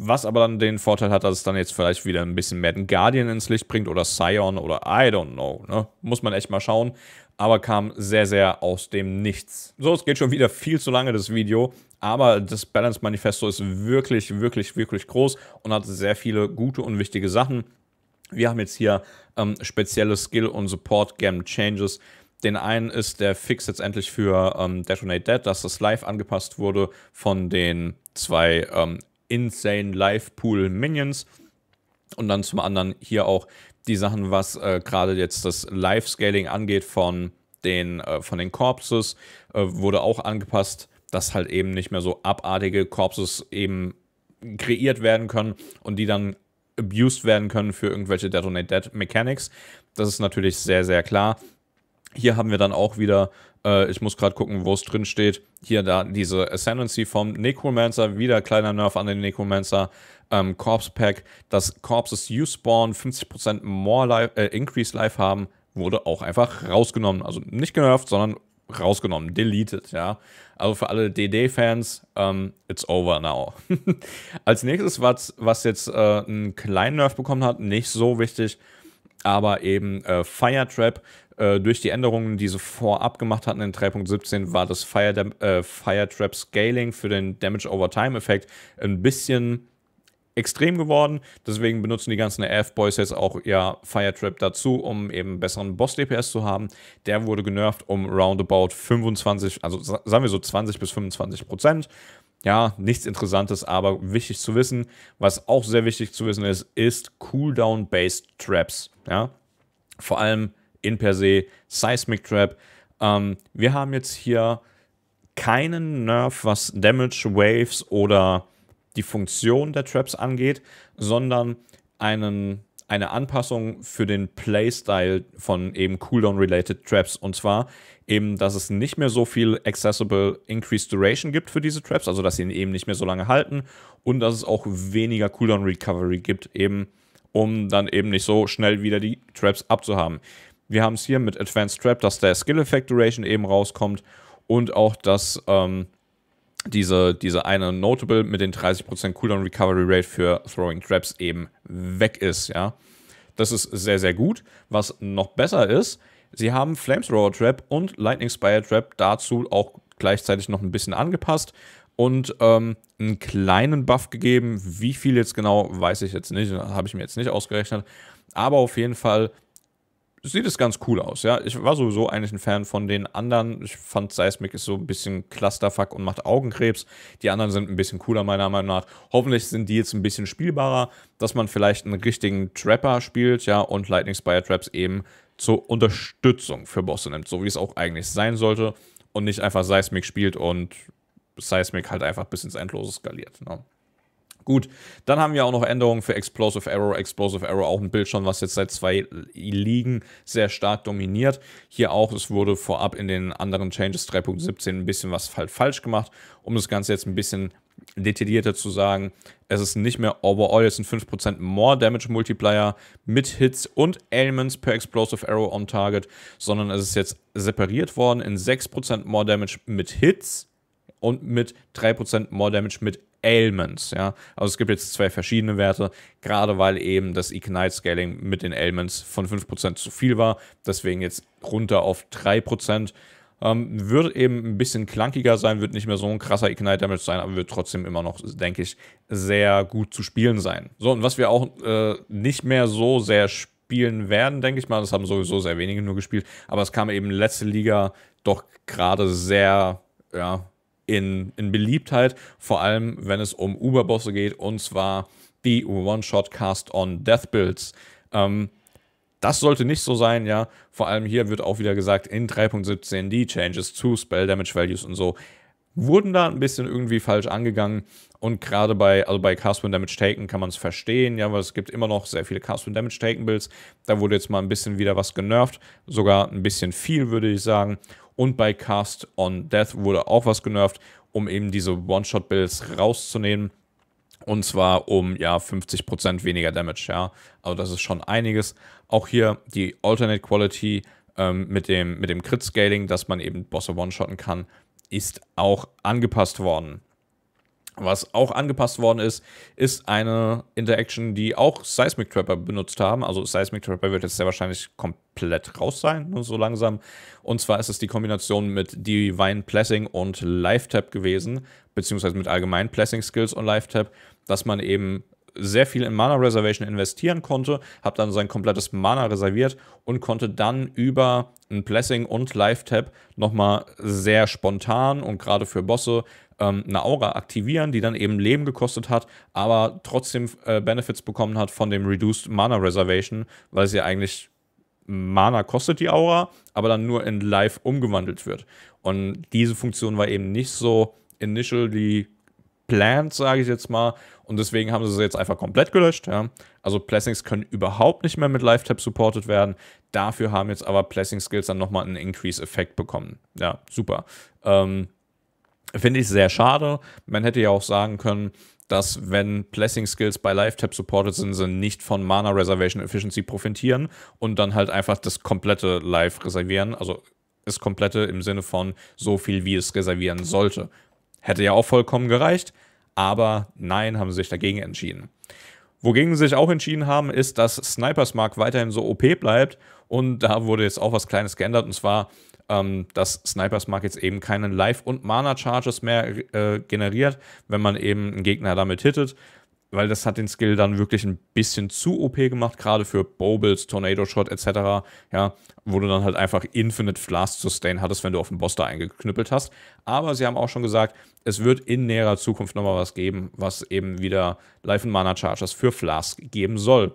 was aber dann den Vorteil hat, dass es dann jetzt vielleicht wieder ein bisschen Madden Guardian ins Licht bringt oder Scion oder I don't know. Ne? Muss man echt mal schauen. Aber kam sehr, sehr aus dem Nichts. So, es geht schon wieder viel zu lange, das Video. Aber das Balance Manifesto ist wirklich, wirklich, wirklich groß und hat sehr viele gute und wichtige Sachen. Wir haben jetzt hier ähm, spezielle Skill- und Support-Game-Changes den einen ist der Fix jetzt endlich für ähm, Detonate Dead, dass das live angepasst wurde von den zwei ähm, Insane Live Pool Minions. Und dann zum anderen hier auch die Sachen, was äh, gerade jetzt das Live-Scaling angeht von den, äh, von den Corpses, äh, wurde auch angepasst, dass halt eben nicht mehr so abartige Corpses eben kreiert werden können und die dann abused werden können für irgendwelche Detonate Dead Mechanics. Das ist natürlich sehr, sehr klar. Hier haben wir dann auch wieder, äh, ich muss gerade gucken, wo es drin steht. Hier da diese Ascendancy vom Necromancer, wieder kleiner Nerf an den Necromancer. Ähm, Corpse Pack, dass Corpses you spawn 50% more life, äh, increased life haben, wurde auch einfach rausgenommen. Also nicht genervt, sondern rausgenommen, deleted, ja. Also für alle DD-Fans, ähm, it's over now. [LAUGHS] Als nächstes, was, was jetzt äh, einen kleinen Nerf bekommen hat, nicht so wichtig, aber eben äh, Fire Trap äh, durch die Änderungen, die sie vorab gemacht hatten in 3.17, war das Fire, äh, Fire Trap Scaling für den Damage Over Time Effekt ein bisschen extrem geworden. Deswegen benutzen die ganzen F-Boys jetzt auch ihr Trap dazu, um eben besseren Boss-DPS zu haben. Der wurde genervt um roundabout 25, also sagen wir so 20 bis 25 Prozent. Ja, nichts Interessantes, aber wichtig zu wissen. Was auch sehr wichtig zu wissen ist, ist Cooldown-Based Traps. Ja, vor allem in per se, Seismic Trap. Ähm, wir haben jetzt hier keinen Nerf, was Damage, Waves oder die Funktion der Traps angeht, sondern einen, eine Anpassung für den Playstyle von eben Cooldown-related Traps. Und zwar eben, dass es nicht mehr so viel Accessible Increased Duration gibt für diese Traps, also dass sie ihn eben nicht mehr so lange halten und dass es auch weniger Cooldown-Recovery gibt, eben um dann eben nicht so schnell wieder die Traps abzuhaben. Wir haben es hier mit Advanced Trap, dass der Skill Effect Duration eben rauskommt und auch, dass ähm, diese, diese eine Notable mit den 30% Cooldown Recovery Rate für Throwing Traps eben weg ist, ja. Das ist sehr, sehr gut. Was noch besser ist, sie haben Flamethrower Trap und Lightning Spire Trap dazu auch gleichzeitig noch ein bisschen angepasst und ähm, einen kleinen Buff gegeben. Wie viel jetzt genau, weiß ich jetzt nicht, habe ich mir jetzt nicht ausgerechnet. Aber auf jeden Fall sieht es ganz cool aus, ja. Ich war sowieso eigentlich ein Fan von den anderen. Ich fand Seismic ist so ein bisschen Clusterfuck und macht Augenkrebs. Die anderen sind ein bisschen cooler, meiner Meinung nach. Hoffentlich sind die jetzt ein bisschen spielbarer, dass man vielleicht einen richtigen Trapper spielt, ja, und Lightning Spire Traps eben zur Unterstützung für Bosse nimmt, so wie es auch eigentlich sein sollte. Und nicht einfach Seismic spielt und Seismic halt einfach bis ins Endlose skaliert. Ne? Gut, dann haben wir auch noch Änderungen für Explosive Arrow. Explosive Arrow auch ein Bild schon, was jetzt seit zwei Ligen sehr stark dominiert. Hier auch, es wurde vorab in den anderen Changes 3.17 ein bisschen was halt falsch gemacht. Um das Ganze jetzt ein bisschen detaillierter zu sagen, es ist nicht mehr overall, es sind 5% more Damage Multiplier mit Hits und Ailments per Explosive Arrow on Target, sondern es ist jetzt separiert worden in 6% more Damage mit Hits und mit 3% more Damage mit Ailments, Ja? Also es gibt jetzt zwei verschiedene Werte, gerade weil eben das Ignite-Scaling mit den Ailments von 5% zu viel war, deswegen jetzt runter auf 3%. Ähm, wird eben ein bisschen klankiger sein, wird nicht mehr so ein krasser Ignite-Damage sein, aber wird trotzdem immer noch, denke ich, sehr gut zu spielen sein. So, und was wir auch äh, nicht mehr so sehr spielen werden, denke ich mal, das haben sowieso sehr wenige nur gespielt, aber es kam eben letzte Liga doch gerade sehr, ja, in, in Beliebtheit, vor allem wenn es um Uberbosse geht, und zwar die One-Shot-Cast-on-Death-Builds. Ähm, das sollte nicht so sein, ja. Vor allem hier wird auch wieder gesagt, in 3.17 die Changes zu Spell Damage Values und so wurden da ein bisschen irgendwie falsch angegangen. Und gerade bei, also bei Cast Win Damage Taken kann man es verstehen, ja, weil es gibt immer noch sehr viele Cast Win Damage Taken Builds. Da wurde jetzt mal ein bisschen wieder was genervt, sogar ein bisschen viel, würde ich sagen. Und bei Cast on Death wurde auch was genervt, um eben diese One-Shot-Bills rauszunehmen. Und zwar um ja 50% weniger Damage, ja. Also das ist schon einiges. Auch hier die Alternate Quality ähm, mit dem, mit dem Crit-Scaling, dass man eben Bosse one-shotten kann, ist auch angepasst worden. Was auch angepasst worden ist, ist eine Interaction, die auch Seismic Trapper benutzt haben. Also Seismic Trapper wird jetzt sehr wahrscheinlich komplett raus sein, nur so langsam. Und zwar ist es die Kombination mit Divine Blessing und Live Tap gewesen, beziehungsweise mit allgemeinen Blessing Skills und Live Tap, dass man eben sehr viel in Mana Reservation investieren konnte, habe dann sein komplettes Mana reserviert und konnte dann über ein Blessing und Live Tap nochmal sehr spontan und gerade für Bosse ähm, eine Aura aktivieren, die dann eben Leben gekostet hat, aber trotzdem äh, Benefits bekommen hat von dem Reduced Mana Reservation, weil sie eigentlich Mana kostet die Aura, aber dann nur in Live umgewandelt wird. Und diese Funktion war eben nicht so initially planned, sage ich jetzt mal. Und deswegen haben sie sie jetzt einfach komplett gelöscht. Ja. Also Blessings können überhaupt nicht mehr mit Live-Tap supported werden. Dafür haben jetzt aber Blessing-Skills dann nochmal einen Increase-Effekt bekommen. Ja, super. Ähm, Finde ich sehr schade. Man hätte ja auch sagen können, dass wenn Blessing Skills bei Lifetap tap supported sind, sie nicht von Mana Reservation Efficiency profitieren und dann halt einfach das komplette Live reservieren. Also das komplette im Sinne von so viel, wie es reservieren sollte. Hätte ja auch vollkommen gereicht, aber nein, haben sie sich dagegen entschieden. Wogegen sie sich auch entschieden haben, ist, dass Snipers Mark weiterhin so OP bleibt und da wurde jetzt auch was Kleines geändert und zwar ähm, dass Snipers Mark jetzt eben keine Life- und Mana-Charges mehr äh, generiert, wenn man eben einen Gegner damit hittet. Weil das hat den Skill dann wirklich ein bisschen zu OP gemacht, gerade für Bobbles, Tornado Shot etc., ja, wo du dann halt einfach Infinite Flask Sustain hattest, wenn du auf den Boss da eingeknüppelt hast. Aber sie haben auch schon gesagt, es wird in näherer Zukunft nochmal was geben, was eben wieder Life- und Mana-Charges für Flask geben soll.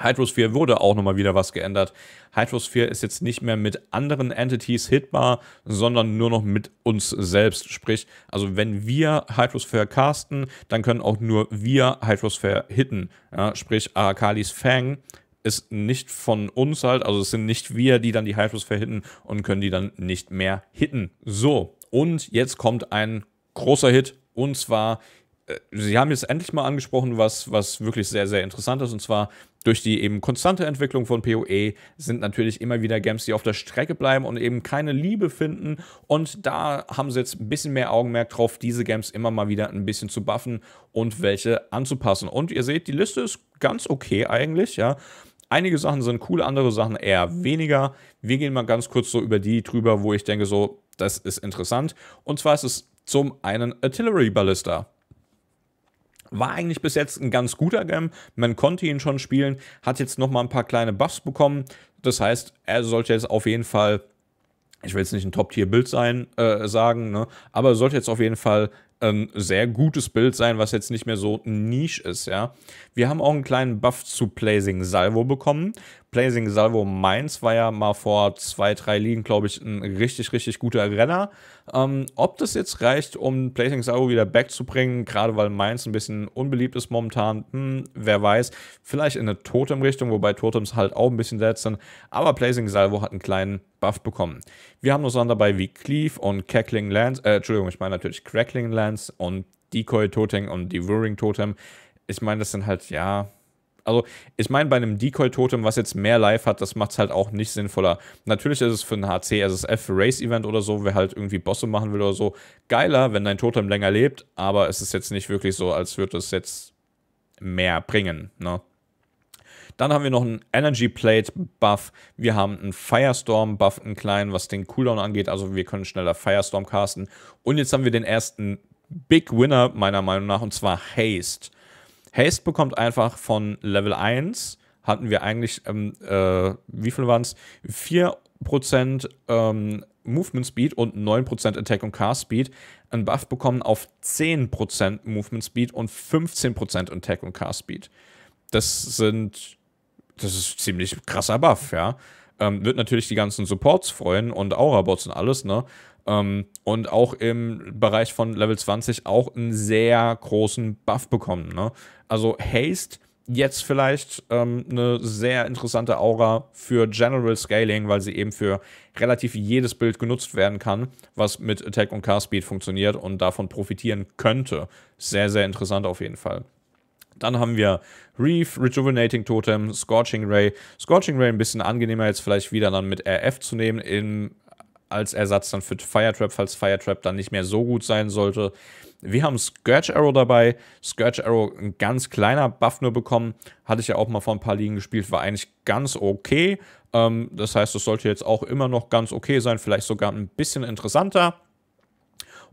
Hydrosphere wurde auch nochmal wieder was geändert. Hydrosphere ist jetzt nicht mehr mit anderen Entities hitbar, sondern nur noch mit uns selbst. Sprich, also wenn wir Hydrosphere casten, dann können auch nur wir Hydrosphere hitten. Ja, sprich, Arakalis Fang ist nicht von uns halt, also es sind nicht wir, die dann die Hydrosphere hitten und können die dann nicht mehr hitten. So, und jetzt kommt ein großer Hit und zwar äh, Sie haben jetzt endlich mal angesprochen, was, was wirklich sehr, sehr interessant ist, und zwar durch die eben konstante Entwicklung von PoE sind natürlich immer wieder Games, die auf der Strecke bleiben und eben keine Liebe finden. Und da haben sie jetzt ein bisschen mehr Augenmerk drauf, diese Games immer mal wieder ein bisschen zu buffen und welche anzupassen. Und ihr seht, die Liste ist ganz okay eigentlich, ja. Einige Sachen sind cool, andere Sachen eher weniger. Wir gehen mal ganz kurz so über die drüber, wo ich denke, so, das ist interessant. Und zwar ist es zum einen Artillery Ballista. War eigentlich bis jetzt ein ganz guter Game. Man konnte ihn schon spielen, hat jetzt nochmal ein paar kleine Buffs bekommen. Das heißt, er sollte jetzt auf jeden Fall, ich will jetzt nicht ein Top-Tier-Bild sein, äh, sagen, ne? aber sollte jetzt auf jeden Fall ein sehr gutes Bild sein, was jetzt nicht mehr so niche ist, ja. Wir haben auch einen kleinen Buff zu Blazing Salvo bekommen, Blazing Salvo Mainz war ja mal vor zwei, drei Ligen, glaube ich, ein richtig, richtig guter Renner. Ähm, ob das jetzt reicht, um Blazing Salvo wieder backzubringen, gerade weil Mainz ein bisschen unbeliebt ist momentan, hm, wer weiß. Vielleicht in eine Totem-Richtung, wobei Totems halt auch ein bisschen selbst sind. Aber Blazing Salvo hat einen kleinen Buff bekommen. Wir haben noch Sachen dabei wie Cleave und Cackling Lands, äh, Entschuldigung, ich meine natürlich Crackling Lands und Decoy Totem und Devouring Totem. Ich meine, das sind halt, ja, also, ich meine, bei einem Decoy-Totem, was jetzt mehr Life hat, das macht es halt auch nicht sinnvoller. Natürlich ist es für ein HC, SSF, also Race-Event oder so, wer halt irgendwie Bosse machen will oder so, geiler, wenn dein Totem länger lebt, aber es ist jetzt nicht wirklich so, als würde es jetzt mehr bringen, ne? Dann haben wir noch einen Energy Plate Buff. Wir haben einen Firestorm Buff, einen kleinen, was den Cooldown angeht. Also wir können schneller Firestorm casten. Und jetzt haben wir den ersten Big Winner meiner Meinung nach und zwar Haste. Haste bekommt einfach von Level 1, hatten wir eigentlich, ähm, äh, wie viel waren es? 4% ähm, Movement Speed und 9% Attack und Cast Speed. Ein Buff bekommen auf 10% Movement Speed und 15% Attack und Cast Speed. Das sind, das ist ziemlich krasser Buff, ja. Ähm, wird natürlich die ganzen Supports freuen und Aura-Bots und alles, ne? Ähm, und auch im Bereich von Level 20 auch einen sehr großen Buff bekommen. Ne? Also Haste jetzt vielleicht ähm, eine sehr interessante Aura für General Scaling, weil sie eben für relativ jedes Bild genutzt werden kann, was mit Attack und Car-Speed funktioniert und davon profitieren könnte. Sehr, sehr interessant auf jeden Fall. Dann haben wir Reef, Rejuvenating Totem, Scorching Ray. Scorching Ray ein bisschen angenehmer jetzt vielleicht wieder dann mit RF zu nehmen im als Ersatz dann für Firetrap, falls Firetrap dann nicht mehr so gut sein sollte. Wir haben Scourge Arrow dabei. Scourge Arrow, ein ganz kleiner Buff nur bekommen. Hatte ich ja auch mal vor ein paar Ligen gespielt, war eigentlich ganz okay. Ähm, das heißt, es sollte jetzt auch immer noch ganz okay sein, vielleicht sogar ein bisschen interessanter.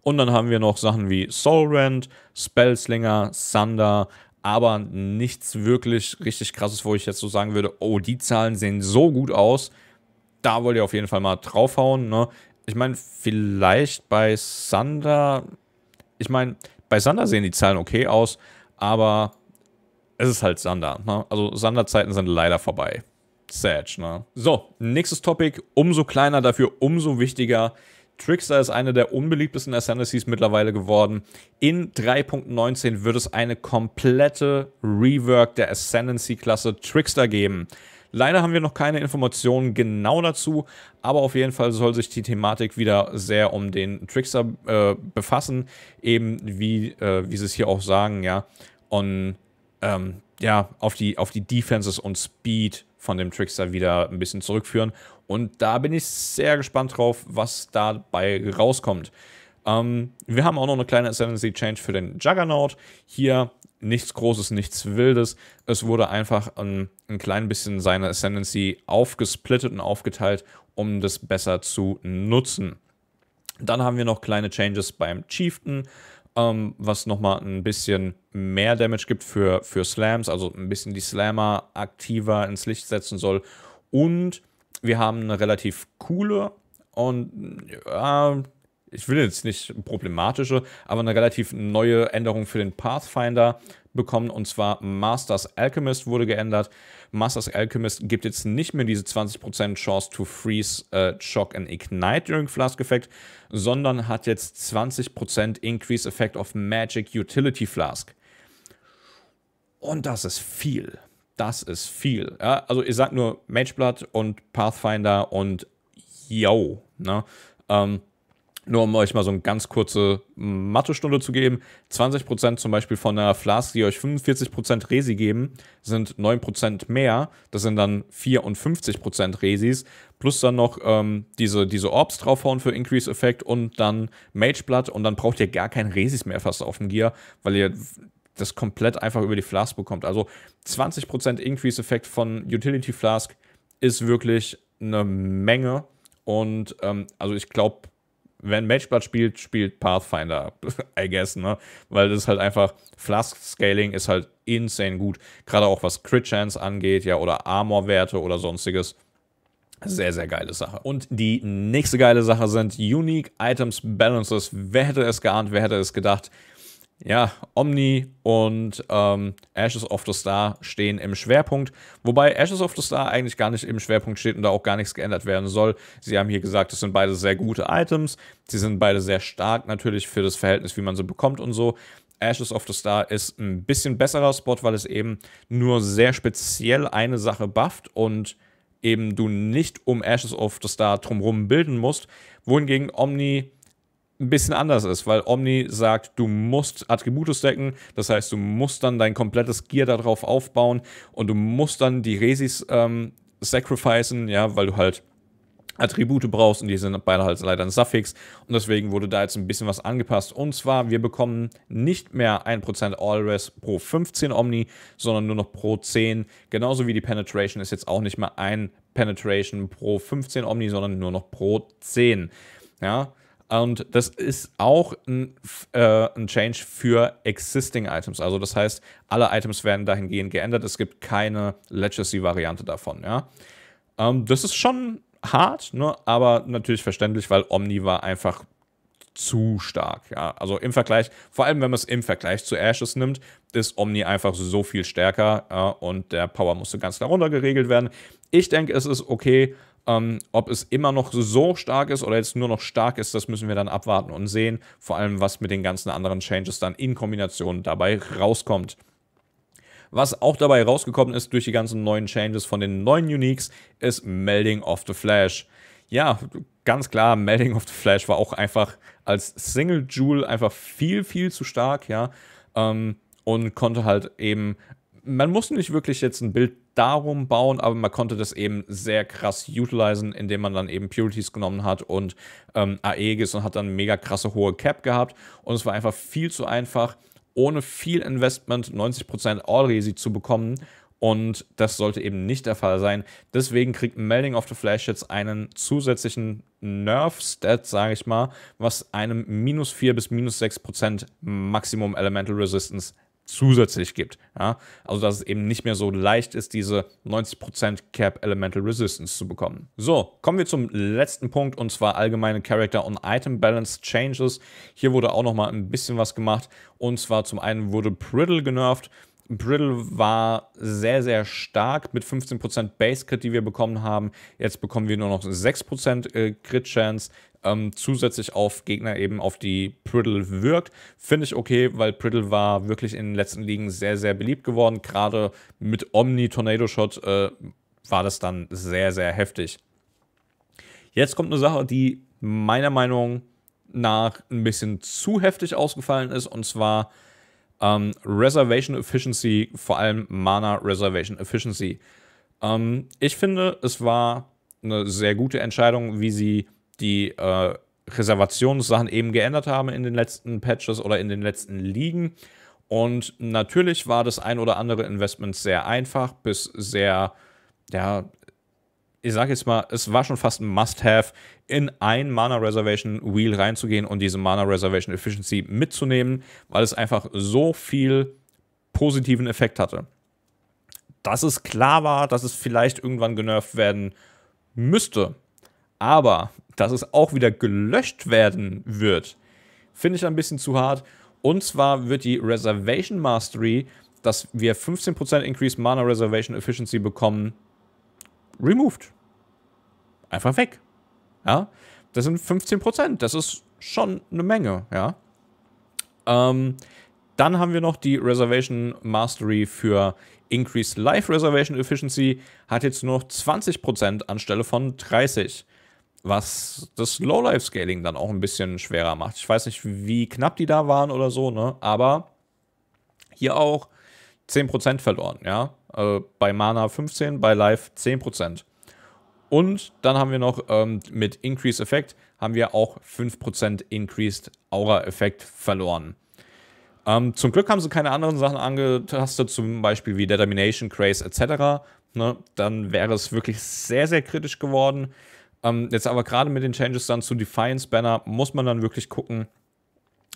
Und dann haben wir noch Sachen wie Solrend, Spellslinger, Thunder, aber nichts wirklich richtig krasses, wo ich jetzt so sagen würde, oh, die Zahlen sehen so gut aus da wollt ihr auf jeden Fall mal draufhauen. Ne? Ich meine, vielleicht bei Sander, ich meine, bei Sander sehen die Zahlen okay aus, aber es ist halt Sander. Ne? Also Sander-Zeiten sind leider vorbei. Sad, ne? So, nächstes Topic, umso kleiner, dafür umso wichtiger. Trickster ist eine der unbeliebtesten Ascendancies mittlerweile geworden. In 3.19 wird es eine komplette Rework der Ascendancy-Klasse Trickster geben. Leider haben wir noch keine Informationen genau dazu, aber auf jeden Fall soll sich die Thematik wieder sehr um den Trickster äh, befassen, eben wie, äh, wie sie es hier auch sagen, ja, und ähm, ja, auf die, auf die Defenses und Speed von dem Trickster wieder ein bisschen zurückführen. Und da bin ich sehr gespannt drauf, was dabei rauskommt. Ähm, wir haben auch noch eine kleine Ascendancy Change für den Juggernaut. Hier nichts Großes, nichts Wildes. Es wurde einfach ein, ein klein bisschen seine Ascendancy aufgesplittet und aufgeteilt, um das besser zu nutzen. Dann haben wir noch kleine Changes beim Chieftain, ähm, was nochmal ein bisschen mehr Damage gibt für, für Slams, also ein bisschen die Slammer aktiver ins Licht setzen soll. Und wir haben eine relativ coole und ja, ich will jetzt nicht problematische, aber eine relativ neue Änderung für den Pathfinder bekommen. Und zwar Masters Alchemist wurde geändert. Masters Alchemist gibt jetzt nicht mehr diese 20% Chance to Freeze, äh, Shock and Ignite during Flask Effect, sondern hat jetzt 20% Increase Effect of Magic Utility Flask. Und das ist viel. Das ist viel. Ja, also ihr sagt nur Mageblood und Pathfinder und yo. Ne? Ähm, nur um euch mal so eine ganz kurze Mathe-Stunde zu geben, 20% zum Beispiel von einer Flask, die euch 45% Resi geben, sind 9% mehr. Das sind dann 54% Resis. Plus dann noch ähm, diese, diese Orbs draufhauen für Increase-Effekt und dann Mage Blood. Und dann braucht ihr gar kein Resis mehr fast auf dem Gear, weil ihr das komplett einfach über die Flask bekommt. Also 20% Increase-Effekt von Utility Flask ist wirklich eine Menge. Und ähm, also ich glaube, wenn Matchblatt spielt, spielt Pathfinder, [LAUGHS] I guess, ne? Weil das ist halt einfach, Flask-Scaling ist halt insane gut. Gerade auch was Crit-Chance angeht, ja, oder Armor-Werte oder sonstiges. Sehr, sehr geile Sache. Und die nächste geile Sache sind Unique Items Balances. Wer hätte es geahnt, wer hätte es gedacht? ja, Omni und ähm, Ashes of the Star stehen im Schwerpunkt. Wobei Ashes of the Star eigentlich gar nicht im Schwerpunkt steht und da auch gar nichts geändert werden soll. Sie haben hier gesagt, es sind beide sehr gute Items. Sie sind beide sehr stark natürlich für das Verhältnis, wie man sie bekommt und so. Ashes of the Star ist ein bisschen besserer Spot, weil es eben nur sehr speziell eine Sache bufft und eben du nicht um Ashes of the Star drumherum bilden musst. Wohingegen Omni ein bisschen anders ist, weil Omni sagt, du musst Attribute stacken, das heißt, du musst dann dein komplettes Gear darauf aufbauen und du musst dann die Resis ähm, sacrificen, ja, weil du halt Attribute brauchst und die sind beide halt leider ein Suffix und deswegen wurde da jetzt ein bisschen was angepasst und zwar, wir bekommen nicht mehr 1% All-Res pro 15 Omni, sondern nur noch pro 10, genauso wie die Penetration ist jetzt auch nicht mehr ein Penetration pro 15 Omni, sondern nur noch pro 10, ja, und das ist auch ein, äh, ein, Change für existing Items. Also das heißt, alle Items werden dahingehend geändert. Es gibt keine Legacy-Variante davon. Ja? Ähm, das ist schon hart, ne? aber natürlich verständlich, weil Omni war einfach zu stark. Ja? Also im Vergleich, vor allem wenn man es im Vergleich zu Ashes nimmt, ist Omni einfach so viel stärker äh, und der Power musste ganz klar geregelt werden. Ich denke, es ist okay. Ähm, ob es immer noch so stark ist oder jetzt nur noch stark ist, das müssen wir dann abwarten und sehen. Vor allem, was mit den ganzen anderen Changes dann in Kombination dabei rauskommt. Was auch dabei rausgekommen ist durch die ganzen neuen Changes von den neuen Uniques, ist Melding of the Flash. Ja, ganz klar, Melding of the Flash war auch einfach als Single Jewel einfach viel, viel zu stark, ja. Ähm, und konnte halt eben man musste nicht wirklich jetzt ein Bild darum bauen, aber man konnte das eben sehr krass utilisen, indem man dann eben Purities genommen hat und ähm, Aegis und hat dann mega krasse hohe Cap gehabt. Und es war einfach viel zu einfach, ohne viel Investment 90% All-Resi zu bekommen. Und das sollte eben nicht der Fall sein. Deswegen kriegt Melding of the Flash jetzt einen zusätzlichen Nerf-Stat, sage ich mal, was einem minus 4 bis minus 6% Maximum Elemental Resistance zusätzlich gibt. Ja? Also dass es eben nicht mehr so leicht ist, diese 90% Cap Elemental Resistance zu bekommen. So, kommen wir zum letzten Punkt und zwar allgemeine Character und Item Balance Changes. Hier wurde auch nochmal ein bisschen was gemacht und zwar zum einen wurde Priddle genervt. Brittle war sehr, sehr stark mit 15% Base-Crit, die wir bekommen haben. Jetzt bekommen wir nur noch 6% äh, Crit-Chance ähm, zusätzlich auf Gegner eben auf die Priddle wirkt. Finde ich okay, weil Priddle war wirklich in den letzten Ligen sehr, sehr beliebt geworden. Gerade mit Omni Tornado Shot äh, war das dann sehr, sehr heftig. Jetzt kommt eine Sache, die meiner Meinung nach ein bisschen zu heftig ausgefallen ist, und zwar ähm, Reservation Efficiency, vor allem Mana Reservation Efficiency. Ähm, ich finde, es war eine sehr gute Entscheidung, wie sie die äh, Reservationssachen eben geändert haben in den letzten Patches oder in den letzten Ligen. Und natürlich war das ein oder andere Investment sehr einfach bis sehr, ja, ich sag jetzt mal, es war schon fast ein Must-Have, in ein Mana Reservation Wheel reinzugehen und diese Mana Reservation Efficiency mitzunehmen, weil es einfach so viel positiven Effekt hatte. Dass es klar war, dass es vielleicht irgendwann genervt werden müsste, aber dass es auch wieder gelöscht werden wird, finde ich ein bisschen zu hart. Und zwar wird die Reservation Mastery, dass wir 15% Increased Mana Reservation Efficiency bekommen, removed. Einfach weg. Ja, das sind 15%. Das ist schon eine Menge, ja. Ähm, dann haben wir noch die Reservation Mastery für Increased Life Reservation Efficiency, hat jetzt nur noch 20% anstelle von 30% was das Low-Life-Scaling dann auch ein bisschen schwerer macht. Ich weiß nicht, wie knapp die da waren oder so, ne? Aber hier auch 10% verloren, ja? Also bei Mana 15, bei Life 10%. Und dann haben wir noch ähm, mit Increase Effekt haben wir auch 5% Increased Aura Effekt verloren. Ähm, zum Glück haben sie keine anderen Sachen angetastet, zum Beispiel wie Determination, Craze etc. Ne? Dann wäre es wirklich sehr, sehr kritisch geworden. Ähm, jetzt aber gerade mit den Changes dann zu Defiance Banner muss man dann wirklich gucken,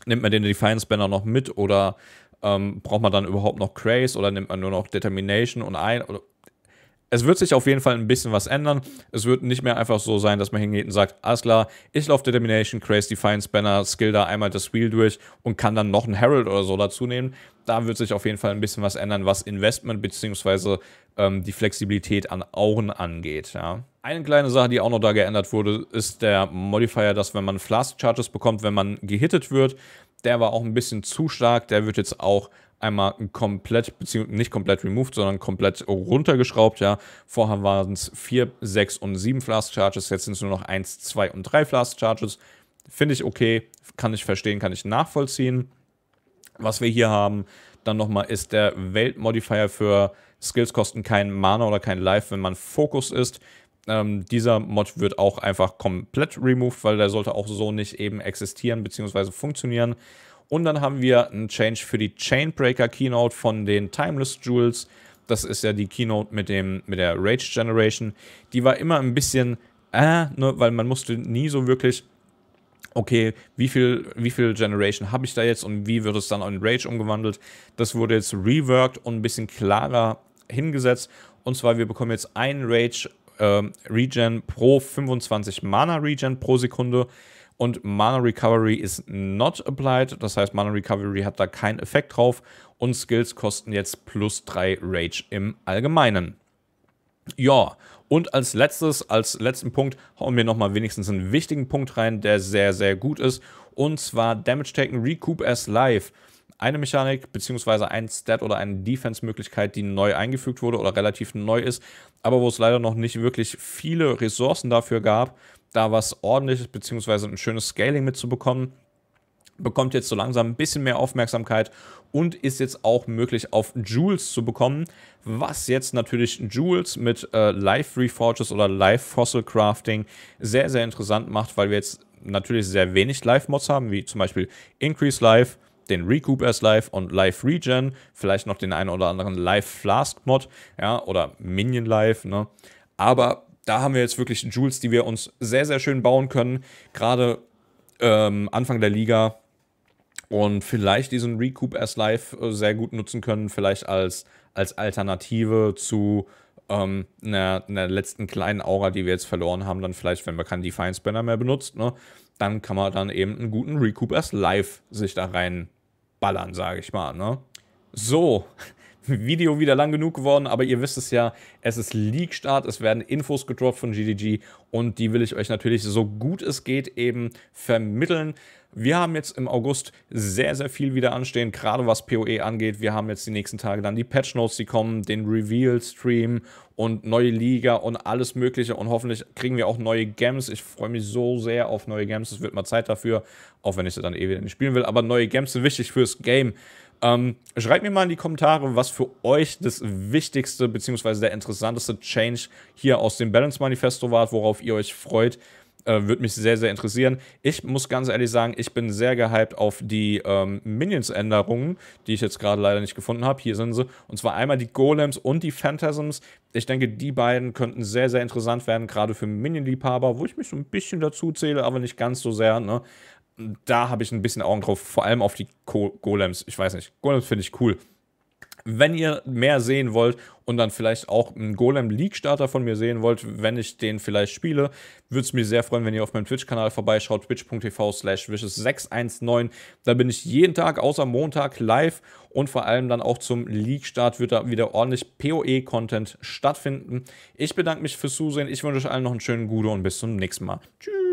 nimmt man den Defiance Banner noch mit oder ähm, braucht man dann überhaupt noch Craze oder nimmt man nur noch Determination und ein oder es wird sich auf jeden Fall ein bisschen was ändern. Es wird nicht mehr einfach so sein, dass man hingeht und sagt, alles klar, ich laufe Determination, Craze, Defiance Banner, Skill da einmal das Wheel durch und kann dann noch einen Herald oder so dazu nehmen. Da wird sich auf jeden Fall ein bisschen was ändern, was Investment bzw. Ähm, die Flexibilität an Auren angeht. Ja. Eine kleine Sache, die auch noch da geändert wurde, ist der Modifier, dass wenn man Flask Charges bekommt, wenn man gehittet wird, der war auch ein bisschen zu stark. Der wird jetzt auch einmal komplett, beziehungsweise nicht komplett removed, sondern komplett runtergeschraubt, ja. Vorher waren es 4, 6 und 7 Flask Charges, jetzt sind es nur noch 1, 2 und 3 Flask Charges. Finde ich okay, kann ich verstehen, kann ich nachvollziehen. Was wir hier haben, dann nochmal ist der Weltmodifier für Skills kosten kein Mana oder kein Life, wenn man Fokus ist. Ähm, dieser Mod wird auch einfach komplett removed, weil der sollte auch so nicht eben existieren bzw. funktionieren. Und dann haben wir einen Change für die Chainbreaker Keynote von den Timeless Jewels. Das ist ja die Keynote mit, dem, mit der Rage Generation. Die war immer ein bisschen, äh, ne, weil man musste nie so wirklich, okay, wie viel, wie viel Generation habe ich da jetzt und wie wird es dann in Rage umgewandelt. Das wurde jetzt reworked und ein bisschen klarer hingesetzt. Und zwar, wir bekommen jetzt einen Rage äh, Regen pro 25 Mana Regen pro Sekunde und Mana Recovery ist not applied. Das heißt, Mana Recovery hat da keinen Effekt drauf und Skills kosten jetzt plus 3 Rage im Allgemeinen. Ja, und als letztes, als letzten Punkt hauen wir nochmal wenigstens einen wichtigen Punkt rein, der sehr, sehr gut ist. Und zwar Damage Taken Recoup as Life. Eine Mechanik beziehungsweise ein Stat oder eine Defense-Möglichkeit, die neu eingefügt wurde oder relativ neu ist, aber wo es leider noch nicht wirklich viele Ressourcen dafür gab da was ordentliches bzw. ein schönes Scaling mitzubekommen. Bekommt jetzt so langsam ein bisschen mehr Aufmerksamkeit und ist jetzt auch möglich auf Jules zu bekommen, was jetzt natürlich Jules mit äh, Live Reforges oder Live Fossil Crafting sehr, sehr interessant macht, weil wir jetzt natürlich sehr wenig Live-Mods haben, wie zum Beispiel Increase Live, den Recoup as Live und Live Regen, vielleicht noch den einen oder anderen Live Flask Mod, ja, oder Minion Live, ne? Aber da haben wir jetzt wirklich Jules, die wir uns sehr, sehr schön bauen können. Gerade ähm, Anfang der Liga. Und vielleicht diesen Recoup as live äh, sehr gut nutzen können. Vielleicht als, als Alternative zu ähm, einer, einer, letzten kleinen Aura, die wir jetzt verloren haben. Dann vielleicht, wenn man keinen Define Spinner mehr benutzt, ne, dann kann man dann eben einen guten Recoup as live sich da reinballern, sage ich mal. Ne? So, Video wieder lang genug geworden, aber ihr wisst es ja, es ist Leak-Start, es werden Infos gedroppt von GDG und die will ich euch natürlich so gut es geht eben vermitteln. Wir haben jetzt im August sehr, sehr viel wieder anstehen, gerade was PoE angeht. Wir haben jetzt die nächsten Tage dann die Patch Notes, die kommen, den Reveal-Stream und neue Liga und alles Mögliche. Und hoffentlich kriegen wir auch neue Games. Ich freue mich so sehr auf neue Games. Es wird mal Zeit dafür, auch wenn ich sie dann eh wieder nicht spielen will. Aber neue Games sind wichtig fürs Game. Ähm, schreibt mir mal in die Kommentare, was für euch das wichtigste bzw. der interessanteste Change hier aus dem Balance Manifesto war, worauf ihr euch freut. Äh, Würde mich sehr, sehr interessieren. Ich muss ganz ehrlich sagen, ich bin sehr gehypt auf die ähm, Minions-Änderungen, die ich jetzt gerade leider nicht gefunden habe. Hier sind sie. Und zwar einmal die Golems und die Phantasms. Ich denke, die beiden könnten sehr, sehr interessant werden, gerade für Minion-Liebhaber, wo ich mich so ein bisschen dazu zähle, aber nicht ganz so sehr. Ne? da habe ich ein bisschen Augen drauf, vor allem auf die Go Golems. Ich weiß nicht, Golems finde ich cool. Wenn ihr mehr sehen wollt und dann vielleicht auch einen Golem League Starter von mir sehen wollt, wenn ich den vielleicht spiele, würde es mich sehr freuen, wenn ihr auf meinem Twitch-Kanal vorbeischaut, twitch.tv slash wishes619. Da bin ich jeden Tag außer Montag live und vor allem dann auch zum League Start wird da wieder ordentlich PoE-Content stattfinden. Ich bedanke mich fürs Zusehen, ich wünsche euch allen noch einen schönen Gude und bis zum nächsten Mal. Tschüss!